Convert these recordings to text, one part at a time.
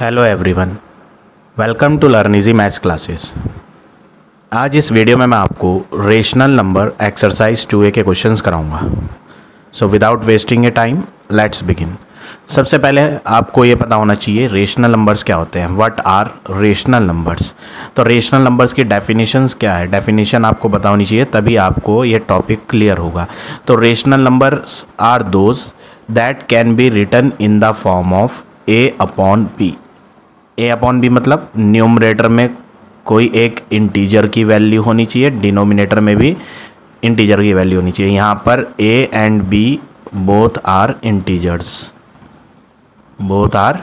Hello everyone welcome to learn easy maths classes आज इस video में मैं आपको rational number exercise two A के क्वेश्चंस कराऊंगा so without wasting a time let's begin सबसे पहले आपको ये पता होना चाहिए रेशनल नंबर्स क्या होते हैं व्हाट आर रेशनल नंबर्स तो रेशनल नंबर्स की डेफिनेशंस क्या है डेफिनेशन आपको पता होनी चाहिए तभी आपको ये टॉपिक क्लियर होगा तो rational numbers are those that can be written in the form of a upon b a upon b मतलब न्यूमरेटर में कोई एक इंटीजर की वैल्यू होनी चाहिए डिनोमिनेटर में भी इंटीजर की वैल्यू होनी चाहिए यहाँ पर a and b both are integers both are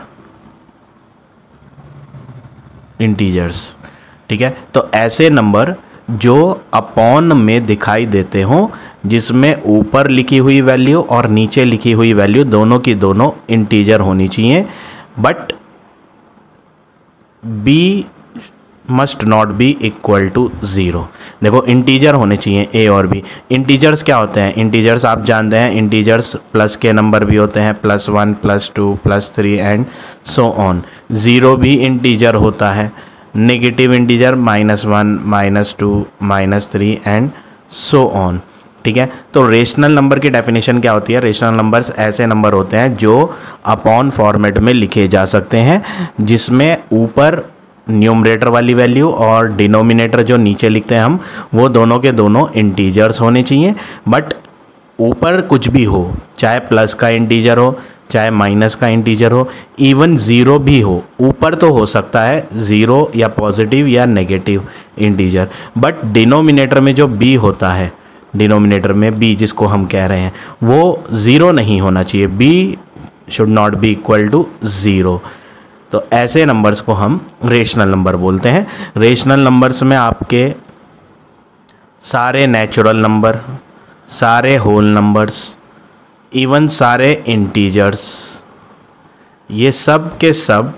integers ठीक है तो ऐसे नंबर जो अपॉन में दिखाई देते हों जिसमें ऊपर लिखी हुई वैल्यू और नीचे लिखी हुई वैल्यू दोनों की दोनों इंटीजर होनी चाहिए but b must not be equal to zero देखो इंटीजर होने चाहिए ए और बी इंटीजर्स क्या होते हैं इंटीजर्स आप जानते हैं इंटीजर्स प्लस के नंबर भी होते हैं plus one plus two plus three and so on zero भी इंटीजर होता है negative integer minus one minus two minus three and so on ठीक है तो रेशनल नंबर की डेफिनेशन क्या होती है रेशनल नंबर्स ऐसे नंबर होते हैं जो अपॉन फॉर्मेट में लिखे जा सकते हैं जिसमें ऊपर न्यूमरेटर वाली वैल्यू और डिनोमिनेटर जो नीचे लिखते हैं हम वो दोनों के दोनों इंटीजर्स होने चाहिए बट ऊपर कुछ भी हो चाहे प्लस का इंटीजर हो चाहे माइनस का इंटीजर हो इवन ज़ीरो भी हो ऊपर तो हो सकता है ज़ीरो या पॉजिटिव या नेगेटिव इंटीजर बट डिनोमिनेटर में जो बी होता है डिनोमिनेटर में बी जिसको हम कह रहे हैं वो ज़ीरो नहीं होना चाहिए b should not be equal to zero तो ऐसे नंबर्स को हम रेशनल नंबर बोलते हैं रेशनल नंबर्स में आपके सारे नेचुरल नंबर सारे होल नंबर्स इवन सारे इंटीजर्स ये सब के सब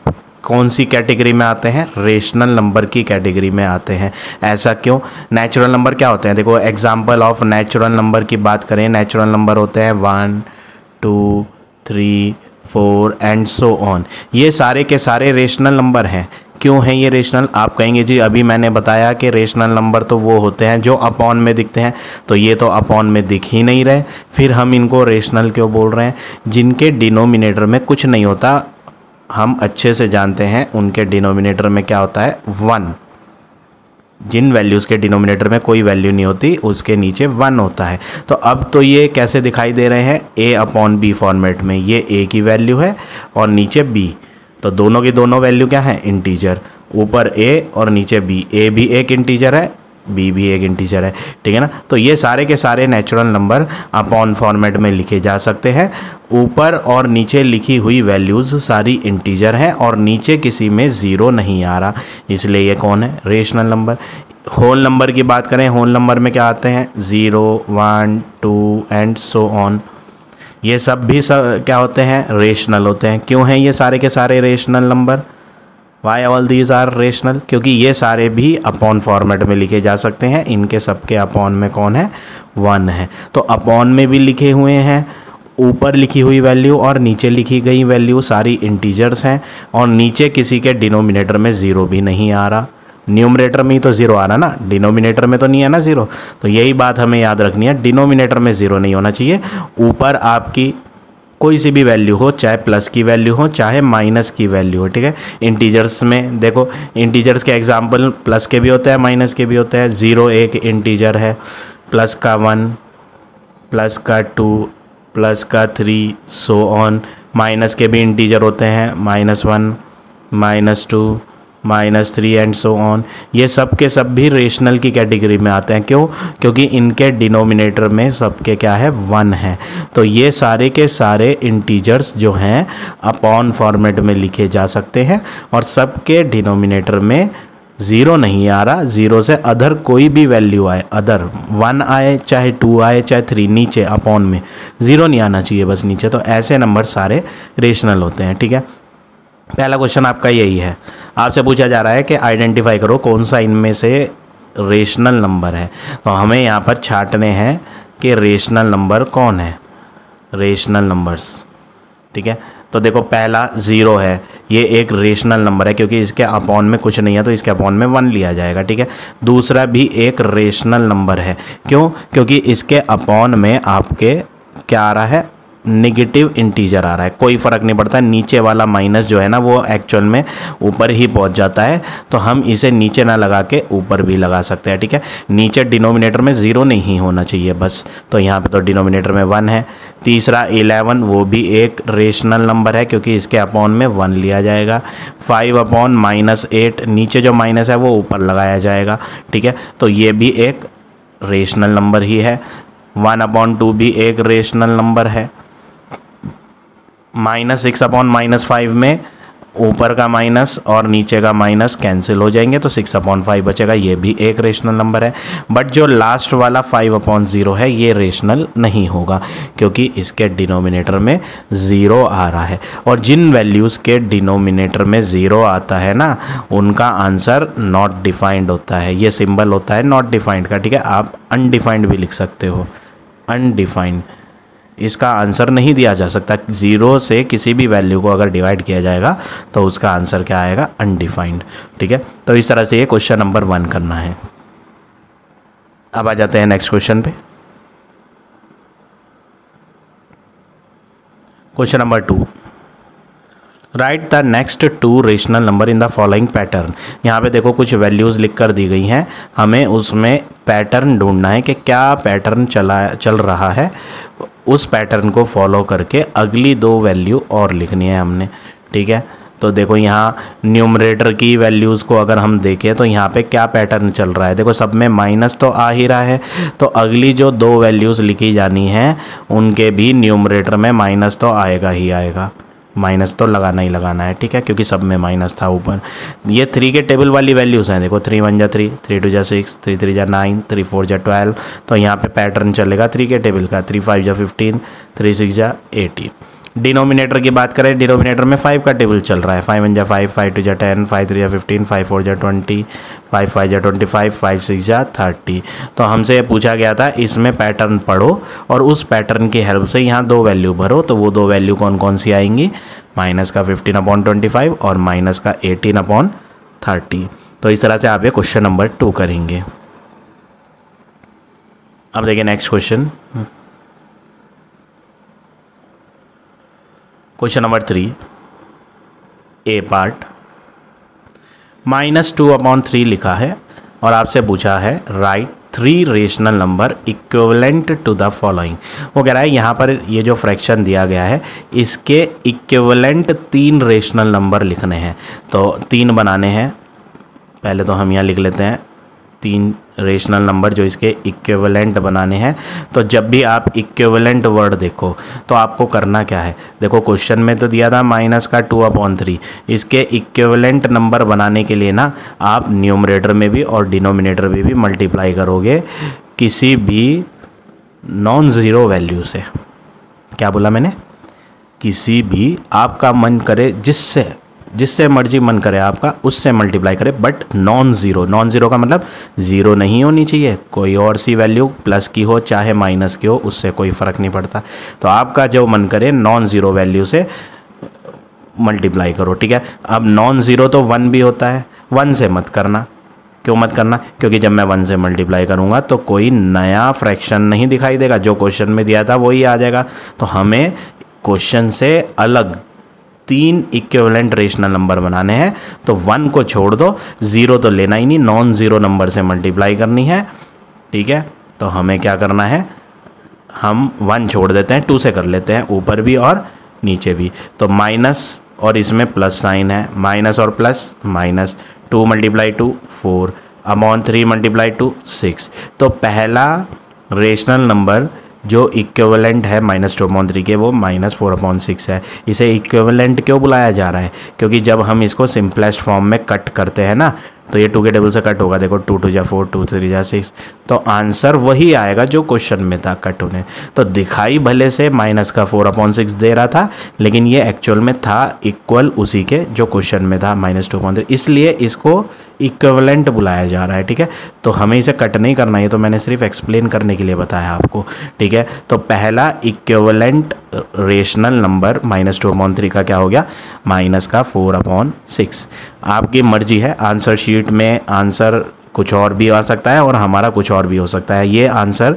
कौन सी कैटेगरी में आते हैं रेशनल नंबर की कैटेगरी में आते हैं ऐसा क्यों नेचुरल नंबर क्या होते हैं देखो एग्जाम्पल ऑफ नेचुरल नंबर की बात करें नेचुरल नंबर होते हैं one two three four and so on ये सारे के सारे रेशनल नंबर हैं क्यों हैं ये रेशनल आप कहेंगे जी अभी मैंने बताया कि रेशनल नंबर तो वो होते हैं जो अपॉन में दिखते हैं तो ये तो अपॉन में दिख ही नहीं रहे फिर हम इनको रेशनल क्यों बोल रहे हैं जिनके डिनोमिनेटर में कुछ नहीं होता हम अच्छे से जानते हैं उनके डिनोमिनेटर में क्या होता है वन जिन वैल्यूज़ के डिनोमिनेटर में कोई वैल्यू नहीं होती उसके नीचे वन होता है तो अब तो ये कैसे दिखाई दे रहे हैं ए अपॉन बी फॉर्मेट में ये ए की वैल्यू है और नीचे बी तो दोनों की दोनों वैल्यू क्या है इंटीजर ऊपर ए और नीचे बी ए भी एक इंटीजर है बी भी एक इंटीजर है ठीक है ना तो ये सारे के सारे नेचुरल नंबर अपॉन फॉर्मेट में लिखे जा सकते हैं ऊपर और नीचे लिखी हुई वैल्यूज़ सारी इंटीजर हैं और नीचे किसी में ज़ीरो नहीं आ रहा इसलिए ये कौन है रेशनल नंबर होल नंबर की बात करें होल नंबर में क्या आते हैं zero one two and so on ये सब भी सब क्या होते हैं रेशनल होते हैं क्यों हैं ये सारे के सारे rational number why all these are rational क्योंकि ये सारे भी अपॉन फॉर्मेट में लिखे जा सकते हैं इनके सबके अपॉन में कौन है वन है तो अपॉन में भी लिखे हुए हैं ऊपर लिखी हुई वैल्यू और नीचे लिखी गई वैल्यू सारी इंटीजर्स हैं और नीचे किसी के डिनोमिनेटर में ज़ीरो भी नहीं आ रहा न्यूमरेटर में ही तो ज़ीरो आना ना डिनोमिनेटर में तो नहीं आना ज़ीरो तो यही बात हमें याद रखनी है डिनोमिनेटर में ज़ीरो नहीं होना चाहिए ऊपर आपकी कोई सी भी वैल्यू हो चाहे प्लस की वैल्यू हो चाहे माइनस की वैल्यू हो ठीक है इंटीजर्स में देखो इंटीजर्स के एग्जाम्पल प्लस के भी होते हैं माइनस के भी होते हैं ज़ीरो एक इंटीजर है प्लस का वन प्लस का टू प्लस का थ्री सो ऑन माइनस के भी इंटीजर होते हैं minus one minus two minus three and so on ये सब के सब भी रेशनल की कैटेगरी में आते हैं क्यों क्योंकि इनके डिनोमिनेटर में सबके क्या है वन है तो ये सारे के सारे इंटीजर्स जो हैं अपॉन फॉर्मेट में लिखे जा सकते हैं और सबके डिनोमिनेटर में ज़ीरो नहीं आ रहा ज़ीरो से अदर कोई भी वैल्यू आए अदर वन आए चाहे टू आए चाहे थ्री नीचे अपॉन में ज़ीरो नहीं आना चाहिए बस नीचे तो ऐसे नंबर सारे रेशनल होते हैं ठीक है पहला क्वेश्चन आपका यही है आपसे पूछा जा रहा है कि आइडेंटिफाई करो कौन सा इनमें से रेशनल नंबर है तो हमें यहाँ पर छाटने हैं कि रेशनल नंबर कौन है रेशनल नंबर्स ठीक है तो देखो पहला ज़ीरो है ये एक रेशनल नंबर है क्योंकि इसके अपॉन में कुछ नहीं है तो इसके अपॉन में वन लिया जाएगा ठीक है दूसरा भी एक रेशनल नंबर है क्यों क्योंकि इसके अपॉन में आपके क्या आ रहा है नेगेटिव इंटीजर आ रहा है कोई फ़र्क नहीं पड़ता नीचे वाला माइनस जो है ना वो एक्चुअल में ऊपर ही पहुंच जाता है तो हम इसे नीचे ना लगा के ऊपर भी लगा सकते हैं ठीक है नीचे डिनोमिनेटर में ज़ीरो नहीं होना चाहिए बस तो यहाँ पे तो डिनोमिनेटर में वन है तीसरा इलेवन वो भी एक रेशनल नंबर है क्योंकि इसके अपॉन में वन लिया जाएगा फाइव अपॉन माइनस एट नीचे जो माइनस है वो ऊपर लगाया जाएगा ठीक है तो ये भी एक रेशनल नंबर ही है वन अपॉन टू भी एक रेशनल नंबर है minus six upon minus five में ऊपर का माइनस और नीचे का माइनस कैंसिल हो जाएंगे तो सिक्स अपॉन फाइव बचेगा ये भी एक रेशनल नंबर है बट जो लास्ट वाला फाइव अपॉन ज़ीरो है ये रेशनल नहीं होगा क्योंकि इसके डिनोमिनेटर में ज़ीरो आ रहा है और जिन वैल्यूज़ के डिनोमिनेटर में ज़ीरो आता है ना उनका आंसर नॉट डिफाइंड होता है ये सिंबल होता है नॉट डिफाइंड का ठीक है आप अनडिफाइंड भी लिख सकते हो अनडिफाइंड इसका आंसर नहीं दिया जा सकता ज़ीरो से किसी भी वैल्यू को अगर डिवाइड किया जाएगा तो उसका आंसर क्या आएगा अनडिफाइंड ठीक है तो इस तरह से ये क्वेश्चन नंबर वन करना है अब आ जाते हैं नेक्स्ट क्वेश्चन पे question number two write the next two rational number in the following pattern यहाँ पे देखो कुछ वैल्यूज़ लिख कर दी गई हैं हमें उसमें पैटर्न ढूंढना है कि क्या पैटर्न चला चल रहा है उस पैटर्न को फॉलो करके अगली दो वैल्यू और लिखनी है हमने ठीक है तो देखो यहाँ न्यूमरेटर की वैल्यूज़ को अगर हम देखें तो यहाँ पे क्या पैटर्न चल रहा है देखो सब में माइनस तो आ ही रहा है तो अगली जो दो वैल्यूज़ लिखी जानी हैं उनके भी न्यूमरेटर में माइनस तो आएगा ही आएगा माइनस तो लगाना ही लगाना है ठीक है क्योंकि सब में माइनस था ऊपर ये थ्री के टेबल वाली वैल्यूज़ हैं देखो थ्री वन जा थ्री थ्री टू जा सिक्स थ्री थ्री जा नाइन थ्री फोर जा ट्वेल्व तो यहाँ पे पैटर्न चलेगा थ्री के टेबल का थ्री फाइव जा फिफ्टीन थ्री सिक्स जा एटीन डिनोमिनेटर की बात करें डिनोमिनेटर में फाइव का टेबल चल रहा है फाइव वन जा फाइव फाइव टू जा टेन फाइव थ्री या फिफ्टीन फाइव फोर जा ट्वेंटी फाइव फाइव जा ट्वेंटी फाइव फाइव सिक्स जा थर्टी तो हमसे ये पूछा गया था इसमें पैटर्न पढ़ो और उस पैटर्न की हेल्प से यहाँ दो वैल्यू भरो तो वो दो वैल्यू कौन कौन सी आएंगी माइनस का फिफ्टीन अपॉन ट्वेंटी फाइव और माइनस का एटीन अपॉन थर्टी तो इस तरह से आप ये क्वेश्चन नंबर टू करेंगे अब देखिए next question question number three A part minus two upon three लिखा है और आपसे पूछा है write three rational number equivalent to the following वो कह रहा है यहाँ पर ये जो फ्रैक्शन दिया गया है इसके इक्वलेंट तीन रेशनल नंबर लिखने हैं तो तीन बनाने हैं पहले तो हम यहाँ लिख लेते हैं तीन रेशनल नंबर जो इसके इक्वलेंट बनाने हैं तो जब भी आप इक्वलेंट वर्ड देखो तो आपको करना क्या है देखो क्वेश्चन में तो दिया था माइनस का टू अपॉन थ्री इसके इक्वलेंट नंबर बनाने के लिए ना आप न्यूमरेटर में भी और डिनोमिनेटर में भी मल्टीप्लाई करोगे किसी भी नॉन ज़ीरो वैल्यू से क्या बोला मैंने किसी भी आपका मन करे जिससे जिससे मर्जी मन करे आपका उससे मल्टीप्लाई करें but non zero non zero का मतलब ज़ीरो नहीं होनी चाहिए कोई और सी वैल्यू प्लस की हो चाहे माइनस की हो उससे कोई फ़र्क नहीं पड़ता तो आपका जो मन करे नॉन ज़ीरो वैल्यू से मल्टीप्लाई करो ठीक है अब नॉन ज़ीरो तो वन भी होता है वन से मत करना क्यों मत करना क्योंकि जब मैं वन से मल्टीप्लाई करूँगा तो कोई नया फ्रैक्शन नहीं दिखाई देगा जो क्वेश्चन में दिया था वही आ जाएगा तो हमें क्वेश्चन से अलग तीन इक्वलेंट रेशनल नंबर बनाने हैं तो वन को छोड़ दो ज़ीरो तो लेना ही नहीं नॉन ज़ीरो नंबर से मल्टीप्लाई करनी है ठीक है तो हमें क्या करना है हम वन छोड़ देते हैं टू से कर लेते हैं ऊपर भी और नीचे भी तो माइनस और इसमें प्लस साइन है माइनस और plus minus two multiply two four upon three multiply two six तो पहला रेशनल नंबर जो इक्वलेंट है माइनस टू अपॉन थ्री के वो माइनस फोर अपॉन सिक्स है इसे इक्वलेंट क्यों बुलाया जा रहा है क्योंकि जब हम इसको सिंपलेस्ट फॉर्म में कट करते हैं ना तो ये टू के टेबल से कट होगा देखो टू टू या फोर टू थ्री या सिक्स तो आंसर वही आएगा जो क्वेश्चन में था कट होने तो दिखाई भले से माइनस का फोर अपॉन सिक्स दे रहा था लेकिन ये एक्चुअल में था इक्वल उसी के जो क्वेश्चन में था माइनस टू अपॉन इसलिए इसको इक्वलेंट बुलाया जा रहा है ठीक है तो हमें इसे कट नहीं करना ये तो मैंने सिर्फ एक्सप्लेन करने के लिए बताया आपको ठीक है तो पहला equivalent rational number minus two upon three का क्या हो गया माइनस का फोर अपॉन सिक्स आपकी मर्जी है आंसर शीट डिस्प्यूट में आंसर कुछ और भी आ सकता है और हमारा कुछ और भी हो सकता है ये आंसर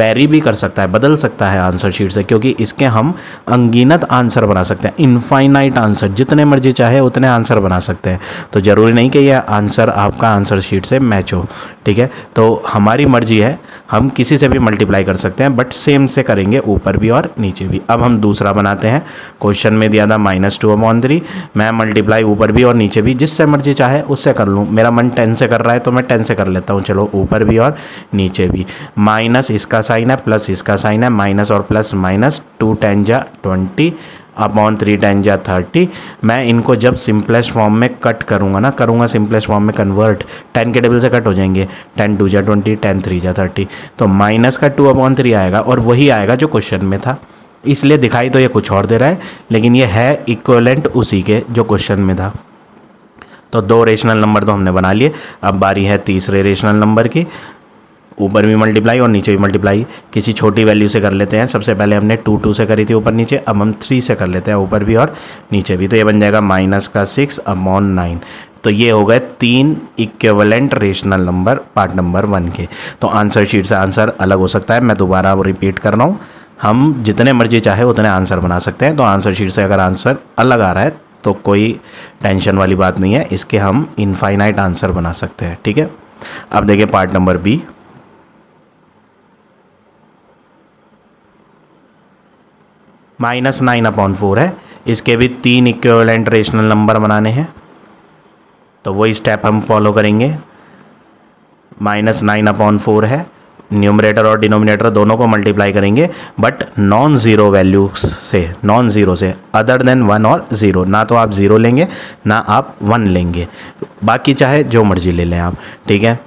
वेरी भी कर सकता है बदल सकता है आंसर शीट से क्योंकि इसके हम अंगिनत आंसर बना सकते हैं इनफाइनाइट आंसर जितने मर्जी चाहे उतने आंसर बना सकते हैं तो ज़रूरी नहीं कि यह आंसर आपका आंसर शीट से मैच हो ठीक है तो हमारी मर्जी है हम किसी से भी मल्टीप्लाई कर सकते हैं बट सेम से करेंगे ऊपर भी और नीचे भी अब हम दूसरा बनाते हैं क्वेश्चन में दिया था माइनस टू अपॉन थ्री मैं मल्टीप्लाई ऊपर भी और नीचे भी जिससे मर्जी चाहे उससे कर लूँ मेरा मन टेन से कर रहा है तो मैं टेन से कर लेता हूँ चलो ऊपर भी और नीचे भी माइनस इसका साइन है प्लस इसका साइन है माइनस और प्लस माइनस टू टेन जा ट्वेंटी अपॉन थ्री टेन या थर्टी मैं इनको जब सिंपलेस्ट फॉर्म में कट करूँगा ना करूँगा सिंपलेस्ट फॉर्म में कन्वर्ट टेन के टेबल से कट हो जाएंगे टेन टू या ट्वेंटी टेन थ्री या थर्टी तो माइनस का टू अपॉन थ्री आएगा और वही आएगा जो क्वेश्चन में था इसलिए दिखाई तो ये कुछ और दे रहा है लेकिन ये है इक्वलेंट उसी के जो क्वेश्चन में था तो दो रेशनल नंबर तो हमने बना लिए अब बारी है तीसरे रेशनल नंबर की ऊपर भी मल्टीप्लाई और नीचे भी मल्टीप्लाई किसी छोटी वैल्यू से कर लेते हैं सबसे पहले हमने टू टू से करी थी ऊपर नीचे अब हम थ्री से कर लेते हैं ऊपर भी और नीचे भी तो ये बन जाएगा माइनस का सिक्स ऑन नाइन तो ये हो गए तीन equivalent rational number part number one के तो आंसर शीट से आंसर अलग हो सकता है मैं दोबारा रिपीट कर रहा हूँ हम जितने मर्जी चाहे उतने आंसर बना सकते हैं तो आंसर शीट से अगर आंसर अलग आ रहा है तो कोई टेंशन वाली बात नहीं है इसके हम इनफाइनाइट आंसर बना सकते हैं ठीक है अब देखिए part number B minus nine upon four है इसके भी तीन इक्वलेंट रेशनल नंबर बनाने हैं तो वही स्टेप हम फॉलो करेंगे माइनस नाइन अपॉन फोर है न्यूमरेटर और डिनोमिनेटर दोनों को मल्टीप्लाई करेंगे बट नॉन ज़ीरो वैल्यू से नॉन ज़ीरो से अदर देन वन और ज़ीरो ना तो आप ज़ीरो लेंगे ना आप वन लेंगे बाकी चाहे जो मर्जी ले लें आप ठीक है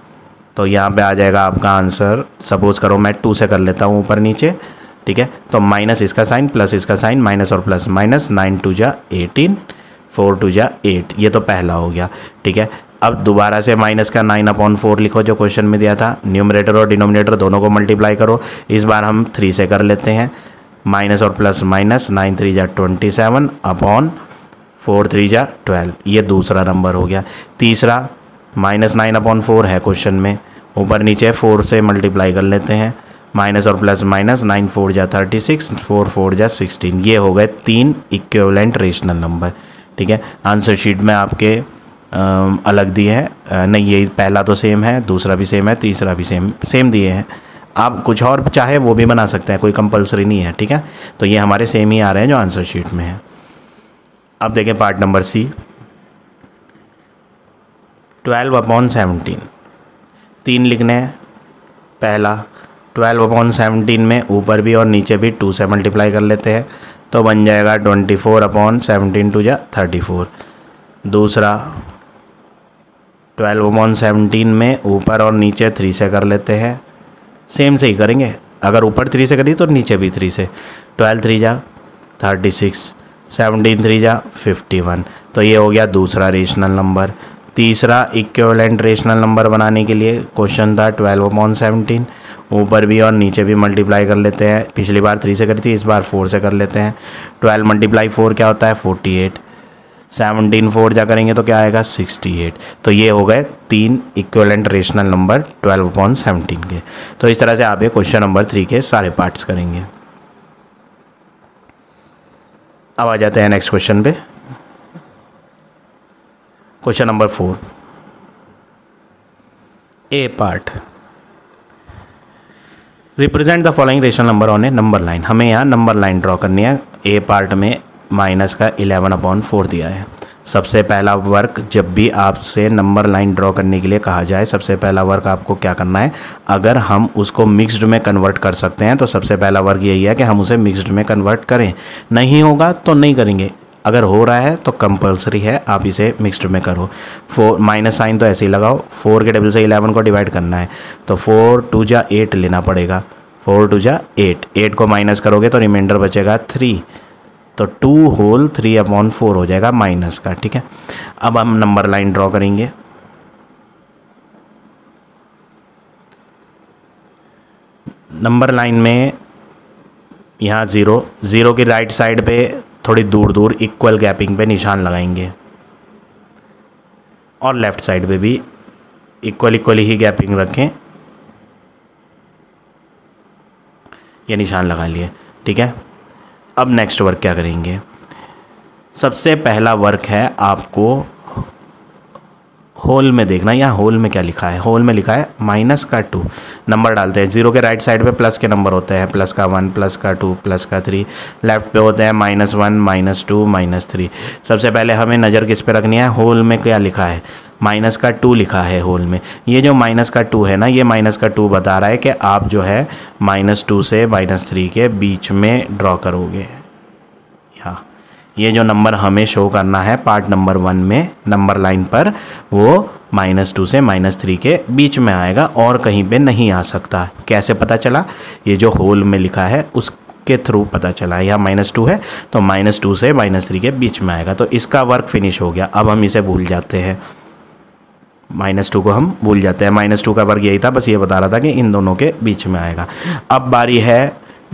तो यहाँ पे आ जाएगा आपका आंसर सपोज़ करो मैं टू से कर लेता हूँ ऊपर नीचे ठीक है तो माइनस इसका साइन प्लस इसका साइन माइनस और प्लस माइनस नाइन टू जा एटीन फोर टू जा एट ये तो पहला हो गया ठीक है अब दोबारा से माइनस का नाइन अपॉन फोर लिखो जो क्वेश्चन में दिया था न्यूमरेटर और डिनोमिनेटर दोनों को मल्टीप्लाई करो इस बार हम थ्री से कर लेते हैं माइनस और प्लस माइनस नाइन थ्री जा twenty seven upon four three जा ट्वेल्व ये दूसरा नंबर हो गया तीसरा माइनस नाइन अपॉन फोर है क्वेश्चन में ऊपर नीचे फोर से मल्टीप्लाई कर लेते हैं माइनस और प्लस माइनस नाइन फोर जा थर्टी सिक्स फोर फोर जा सिक्सटीन ये हो गए तीन इक्वलेंट रेशनल नंबर ठीक है आंसर शीट में आपके अलग दिए हैं नहीं ये पहला तो सेम है दूसरा भी सेम है तीसरा भी सेम सेम दिए हैं आप कुछ और चाहे वो भी बना सकते हैं कोई कंपलसरी नहीं है ठीक है तो ये हमारे सेम ही आ रहे हैं जो आंसर शीट में है अब देखें part number C twelve upon seventeen तीन लिखने हैं पहला ट्वेल्व अपॉन सेवनटीन में ऊपर भी और नीचे भी टू से मल्टीप्लाई कर लेते हैं तो बन जाएगा twenty four upon seventeen two या थर्टी फोर दूसरा ट्वेल्व वन सेवनटीन में ऊपर और नीचे थ्री से कर लेते हैं सेम से ही करेंगे अगर ऊपर थ्री से करिए तो नीचे भी थ्री से ट्वेल्व थ्री जा थर्टी सिक्स सेवनटीन थ्री जा फिफ्टी वन तो ये हो गया दूसरा रेशनल नंबर तीसरा इक्वलेंट रेशनल नंबर बनाने के लिए क्वेश्चन था ट्वेल्व अपॉन सेवनटीन ऊपर भी और नीचे भी मल्टीप्लाई कर लेते हैं पिछली बार थ्री से करी थी इस बार फोर से कर लेते हैं ट्वेल्व मल्टीप्लाई फोर क्या होता है फोर्टी एट सेवनटीन फोर जा करेंगे तो क्या आएगा सिक्सटी एट तो ये हो गए तीन equivalent rational number twelve point seventeen के तो इस तरह से आप ये क्वेश्चन नंबर थ्री के सारे पार्ट्स करेंगे अब आ जाते हैं नेक्स्ट क्वेश्चन पे question number four A part represent the following rational number on a number line हमें यहाँ नंबर लाइन ड्रॉ करनी है ए पार्ट में माइनस का इलेवन अपॉन फोर दिया है सबसे पहला वर्क जब भी आपसे नंबर लाइन ड्रॉ करने के लिए कहा जाए सबसे पहला वर्क आपको क्या करना है अगर हम उसको मिक्स्ड में कन्वर्ट कर सकते हैं तो सबसे पहला वर्क यही है कि हम उसे मिक्स्ड में कन्वर्ट करें नहीं होगा तो नहीं करेंगे अगर हो रहा है तो कंपलसरी है आप इसे मिक्स्ड में करो फोर माइनस साइन तो ऐसे ही लगाओ फोर के डबल से इलेवन को डिवाइड करना है तो फोर टू जा एट लेना पड़ेगा फोर टू जा एट एट को माइनस करोगे तो रिमाइंडर बचेगा थ्री तो two whole three upon four हो जाएगा माइनस का ठीक है अब हम नंबर लाइन ड्रॉ करेंगे नंबर लाइन में यहाँ ज़ीरो ज़ीरो की राइट साइड पे थोड़ी दूर दूर इक्वल गैपिंग पे निशान लगाएंगे और लेफ़्ट साइड पे भी इक्वल इक्वल ही गैपिंग रखें ये निशान लगा लिए ठीक है अब नेक्स्ट वर्क क्या करेंगे सबसे पहला वर्क है आपको होल में देखना यहाँ होल में क्या लिखा है होल में लिखा है माइनस का टू नंबर डालते हैं जीरो के राइट साइड पे प्लस के नंबर होते हैं प्लस का वन प्लस का टू प्लस का थ्री लेफ्ट पे होते हैं minus one minus two minus three सबसे पहले हमें नज़र किस पे रखनी है होल में क्या लिखा है माइनस का टू लिखा है होल में ये जो माइनस का टू है ना ये माइनस का टू बता रहा है कि आप जो है माइनस टू से माइनस थ्री के बीच में ड्रॉ करोगे यहाँ ये जो नंबर हमें शो करना है पार्ट नंबर वन में नंबर लाइन पर वो माइनस टू से माइनस थ्री के बीच में आएगा और कहीं पे नहीं आ सकता कैसे पता चला ये जो होल में लिखा है उस के थ्रू पता चला यहाँ माइनस टू है तो माइनस टू से माइनस थ्री के बीच में आएगा तो इसका वर्क फिनिश हो गया अब हम इसे भूल जाते हैं माइनस टू को हम भूल जाते हैं माइनस टू का वर्ग यही था बस ये बता रहा था कि इन दोनों के बीच में आएगा अब बारी है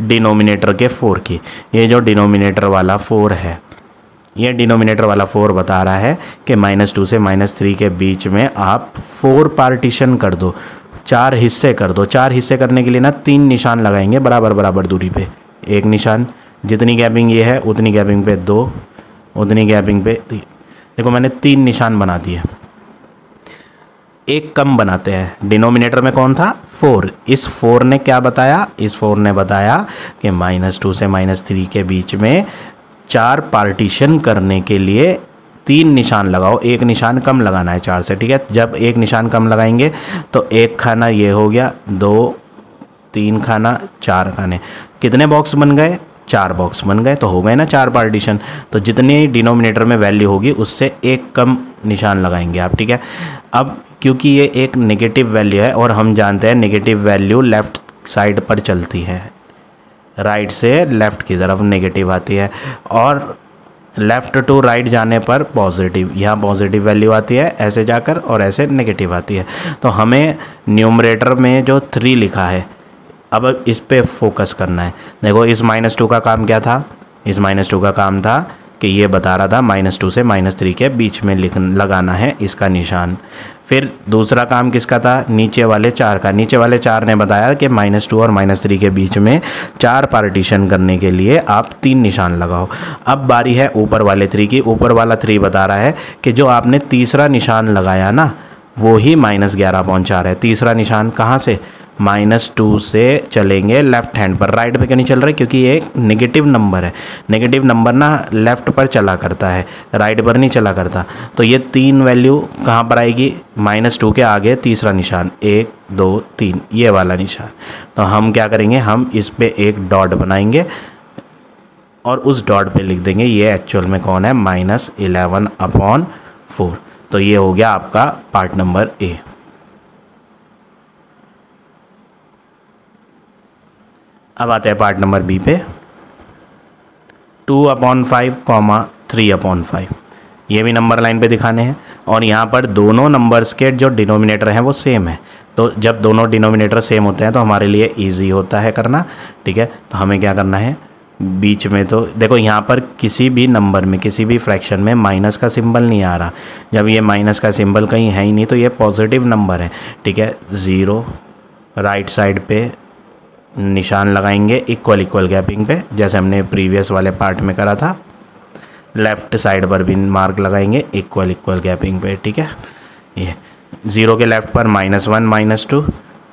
डिनोमिनेटर के फोर की ये जो डिनोमिनेटर वाला फोर है ये डिनोमिनेटर वाला फोर बता रहा है कि माइनस टू से माइनस थ्री के बीच में आप फोर पार्टीशन कर दो चार हिस्से कर दो चार हिस्से करने के लिए ना तीन निशान लगाएंगे बराबर बराबर दूरी पे एक निशान जितनी गैपिंग ये है उतनी गैपिंग पे दो उतनी गैपिंग पे तीन देखो मैंने तीन निशान बना दिए एक कम बनाते हैं डिनोमिनेटर में कौन था फोर इस फोर ने क्या बताया इस फोर ने बताया कि माइनस टू से माइनस थ्री के बीच में चार पार्टीशन करने के लिए तीन निशान लगाओ एक निशान कम लगाना है चार से ठीक है जब एक निशान कम लगाएंगे तो एक खाना ये हो गया दो तीन खाना चार खाने कितने बॉक्स बन गए चार बॉक्स बन गए तो हो गए ना चार पार्टीशन तो जितनी डिनोमिनेटर में वैल्यू होगी उससे एक कम निशान लगाएंगे आप ठीक है अब क्योंकि ये एक नेगेटिव वैल्यू है और हम जानते हैं नेगेटिव वैल्यू लेफ़्ट साइड पर चलती है राइट से लेफ़्ट की तरफ नेगेटिव आती है और लेफ़्ट टू राइट जाने पर पॉजिटिव यहाँ पॉजिटिव वैल्यू आती है ऐसे जाकर और ऐसे नेगेटिव आती है तो हमें न्यूमरेटर में जो थ्री लिखा है अब इस पर फोकस करना है देखो इस माइनस टू का काम क्या था इस माइनस टू का काम था कि ये बता रहा था माइनस टू से माइनस थ्री के बीच में लिख लगाना है इसका निशान फिर दूसरा काम किसका था नीचे वाले चार का नीचे वाले चार ने बताया कि माइनस टू और माइनस थ्री के बीच में चार पार्टीशन करने के लिए आप तीन निशान लगाओ अब बारी है ऊपर वाले थ्री की ऊपर वाला थ्री बता रहा है कि जो आपने तीसरा निशान लगाया ना वो ही माइनस ग्यारह पहुँचा रहा है तीसरा निशान कहाँ से माइनस टू से चलेंगे लेफ्ट हैंड पर राइट पे क्यों नहीं चल रहा है क्योंकि ये नेगेटिव नंबर है नेगेटिव नंबर ना लेफ्ट पर चला करता है राइट पर नहीं चला करता तो ये तीन वैल्यू कहाँ पर आएगी माइनस टू के आगे तीसरा निशान एक दो तीन ये वाला निशान तो हम क्या करेंगे हम इस पर एक डॉट बनाएंगे और उस डॉट पे लिख देंगे ये एक्चुअल में कौन है माइनस इलेवन अपॉन फोर तो ये हो गया आपका पार्ट नंबर ए अब आते हैं पार्ट नंबर बी पे two upon five comma three upon five ये भी नंबर लाइन पे दिखाने हैं और यहाँ पर दोनों नंबर्स के जो डिनोमिनेटर हैं वो सेम है तो जब दोनों डिनोमिनेटर सेम होते हैं तो हमारे लिए ईजी होता है करना ठीक है तो हमें क्या करना है बीच में तो देखो यहाँ पर किसी भी नंबर में किसी भी फ्रैक्शन में माइनस का सिंबल नहीं आ रहा जब ये माइनस का सिंबल कहीं है ही नहीं तो ये पॉजिटिव नंबर है ठीक है ज़ीरो राइट साइड पे निशान लगाएंगे इक्वल इक्वल गैपिंग पे जैसे हमने प्रीवियस वाले पार्ट में करा था लेफ़्ट साइड पर भी मार्क लगाएंगे इक्वल इक्वल गैपिंग पे ठीक है ये ज़ीरो के लेफ़्ट पर minus one minus two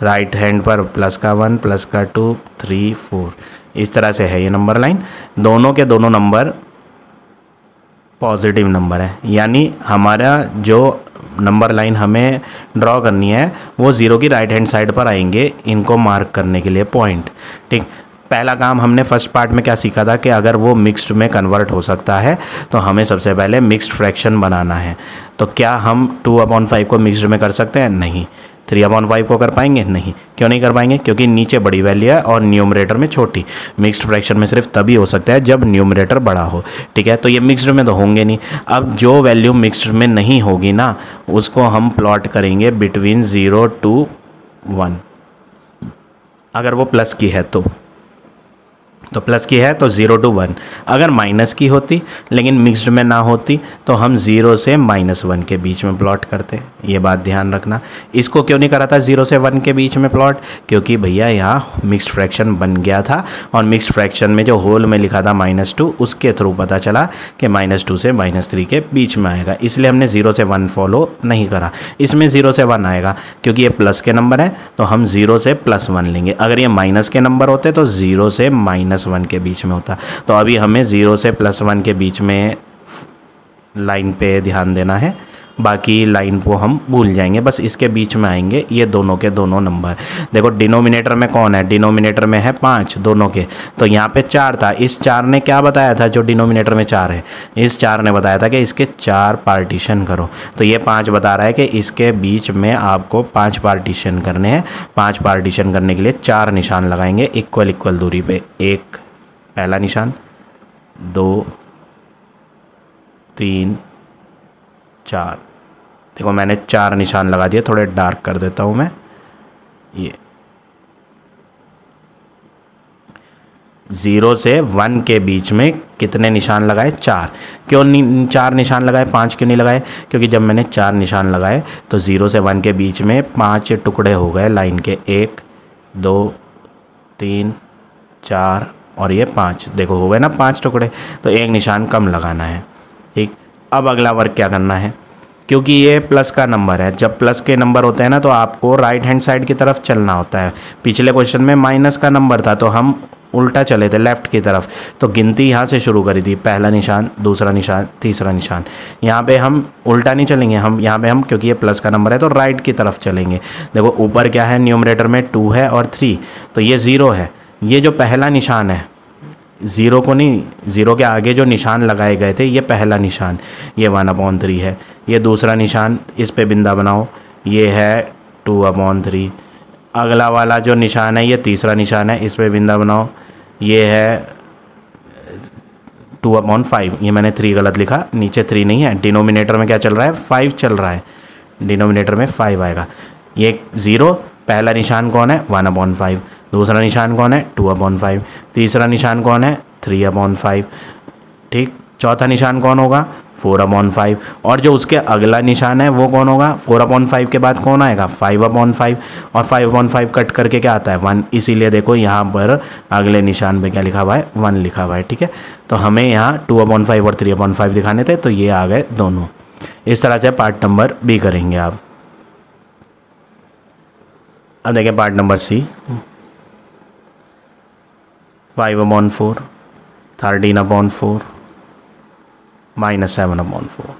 right hand पर प्लस का वन प्लस का टू थ्री फोर इस तरह से है ये नंबर लाइन दोनों के दोनों नंबर पॉजिटिव नंबर है यानी हमारा जो नंबर लाइन हमें ड्रॉ करनी है वो ज़ीरो की राइट हैंड साइड पर आएंगे इनको मार्क करने के लिए पॉइंट ठीक पहला काम हमने फर्स्ट पार्ट में क्या सीखा था कि अगर वो मिक्स्ड में कन्वर्ट हो सकता है तो हमें सबसे पहले मिक्स्ड फ्रैक्शन बनाना है तो क्या हम टू अपॉन फाइव को मिक्स्ड में कर सकते हैं नहीं थ्री अपॉन फाइव को कर पाएंगे नहीं क्यों नहीं कर पाएंगे क्योंकि नीचे बड़ी वैल्यू है और न्यूमरेटर में छोटी मिक्स्ड फ्रैक्शन में सिर्फ तभी हो सकता है जब न्यूमरेटर बड़ा हो ठीक है तो ये मिक्सड में तो होंगे नहीं अब जो वैल्यू मिक्सड में नहीं होगी ना उसको हम प्लॉट करेंगे बिटवीन ज़ीरो टू वन अगर वो प्लस की है तो तो प्लस की है तो ज़ीरो टू वन अगर माइनस की होती लेकिन मिक्स्ड में ना होती तो हम ज़ीरो से माइनस वन के बीच में प्लॉट करते ये बात ध्यान रखना इसको क्यों नहीं करा था ज़ीरो से वन के बीच में प्लॉट क्योंकि भैया यहाँ मिक्स्ड फ्रैक्शन बन गया था और मिक्स्ड फ्रैक्शन में जो होल में लिखा था माइनस टू उसके थ्रू पता चला कि माइनस टू से माइनस थ्री के बीच में आएगा इसलिए हमने ज़ीरो से वन फॉलो नहीं करा इसमें ज़ीरो से वन आएगा क्योंकि ये प्लस के नंबर हैं तो हम ज़ीरो से प्लस वन लेंगे अगर ये माइनस के नंबर होते तो ज़ीरो से माइनस माइनस वन के बीच में होता तो अभी हमें ज़ीरो से प्लस वन के बीच में लाइन पे ध्यान देना है बाकी लाइन को हम भूल जाएंगे बस इसके बीच में आएंगे ये दोनों के दोनों नंबर देखो डिनोमिनेटर में कौन है डिनोमिनेटर में है पाँच दोनों के तो यहाँ पे चार था इस चार ने क्या बताया था जो डिनोमिनेटर में चार है इस चार ने बताया था कि इसके चार पार्टीशन करो तो ये पाँच बता रहा है कि इसके बीच में आपको पाँच पार्टीशन करने हैं पाँच पार्टीशन करने के लिए चार निशान लगाएंगे इक्वल इक्वल दूरी पर एक पहला निशान दो तीन चार देखो मैंने चार निशान लगा दिए थोड़े डार्क कर देता हूँ मैं ये ज़ीरो से वन के बीच में कितने निशान लगाए चार क्यों नहीं चार निशान लगाए पाँच क्यों नहीं लगाए क्योंकि जब मैंने चार निशान लगाए तो ज़ीरो से वन के बीच में पांच टुकड़े हो गए लाइन के एक दो तीन चार और ये पाँच देखो हो गए ना पाँच टुकड़े तो एक निशान कम लगाना है ठीक अब अगला वर्क क्या करना है क्योंकि ये प्लस का नंबर है जब प्लस के नंबर होते हैं ना तो आपको राइट हैंड साइड की तरफ चलना होता है पिछले क्वेश्चन में माइनस का नंबर था तो हम उल्टा चले थे लेफ़्ट की तरफ तो गिनती यहाँ से शुरू करी थी पहला निशान दूसरा निशान तीसरा निशान यहाँ पे हम उल्टा नहीं चलेंगे हम यहाँ पे हम क्योंकि ये प्लस का नंबर है तो राइट की तरफ चलेंगे देखो ऊपर क्या है न्यूमरेटर में टू है और थ्री तो ये ज़ीरो है ये जो पहला निशान है ज़ीरो को नहीं ज़ीरो के आगे जो निशान लगाए गए थे ये पहला निशान ये वन अपॉन थ्री है ये दूसरा निशान इस पे बिंदा बनाओ ये है टू अपॉन थ्री अगला वाला जो निशान है ये तीसरा निशान है इस पर बिंदा बनाओ ये है टू अपॉन फाइव ये मैंने थ्री गलत लिखा नीचे थ्री नहीं है डिनोमिनेटर में क्या चल रहा है फाइव चल रहा है डिनोमिनेटर में फाइव आएगा ये ज़ीरो पहला निशान कौन है वन अपॉन फाइव दूसरा निशान कौन है टू अपॉन फाइव तीसरा निशान कौन है थ्री अपॉन फाइव ठीक चौथा निशान कौन होगा फोर अपॉन फाइव और जो उसके अगला निशान है वो कौन होगा फोर अपॉन फाइव के बाद कौन आएगा फाइव अपॉन फाइव और फाइव अपॉन फाइव कट करके क्या आता है वन इसीलिए देखो यहाँ पर अगले निशान पे क्या लिखा हुआ है वन लिखा हुआ है ठीक है तो हमें यहाँ टू अपॉन फाइव और थ्री अपॉन फाइव दिखाने थे तो ये आ गए दोनों इस तरह से पार्ट नंबर बी करेंगे आप अब देखें part number C five upon four thirteen upon four minus seven upon four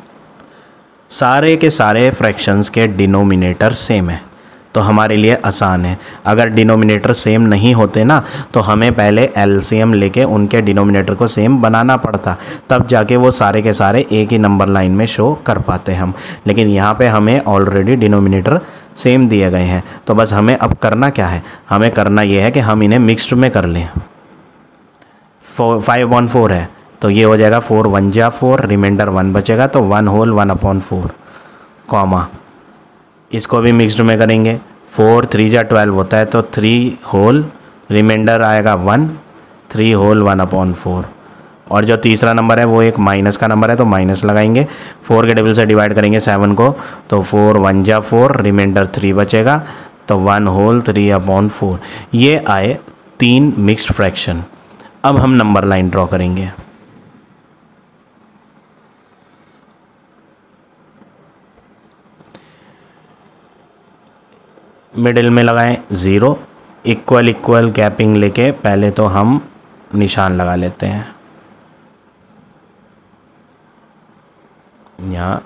सारे के सारे फ्रैक्शंस के डिनोमिनेटर सेम है तो हमारे लिए आसान है अगर डिनोमिनेटर सेम नहीं होते ना तो हमें पहले एलसीएम लेके उनके डिनोमिनेटर को सेम बनाना पड़ता तब जाके वो सारे के सारे एक ही नंबर लाइन में शो कर पाते हम लेकिन यहाँ पे हमें ऑलरेडी डिनोमिनेटर सेम दिए गए हैं तो बस हमें अब करना क्या है हमें करना ये है कि हम इन्हें मिक्स्ड में कर लें फाइव वन फोर है तो ये हो जाएगा फोर वन जा फोर रिमाइंडर वन बचेगा तो one whole one upon four comma इसको भी मिक्स्ड में करेंगे फोर थ्री जा ट्वेल्व होता है तो थ्री होल रिमाइंडर आएगा one three whole one upon four और जो तीसरा नंबर है वो एक माइनस का नंबर है तो माइनस लगाएंगे फोर के डबल से डिवाइड करेंगे सेवन को तो फोर वन जा फोर रिमाइंडर थ्री बचेगा तो one whole three upon four ये आए तीन मिक्स्ड फ्रैक्शन अब हम नंबर लाइन ड्रॉ करेंगे मिडिल में लगाएं ज़ीरो इक्वल इक्वल गैपिंग लेके पहले तो हम निशान लगा लेते हैं ഞാൻ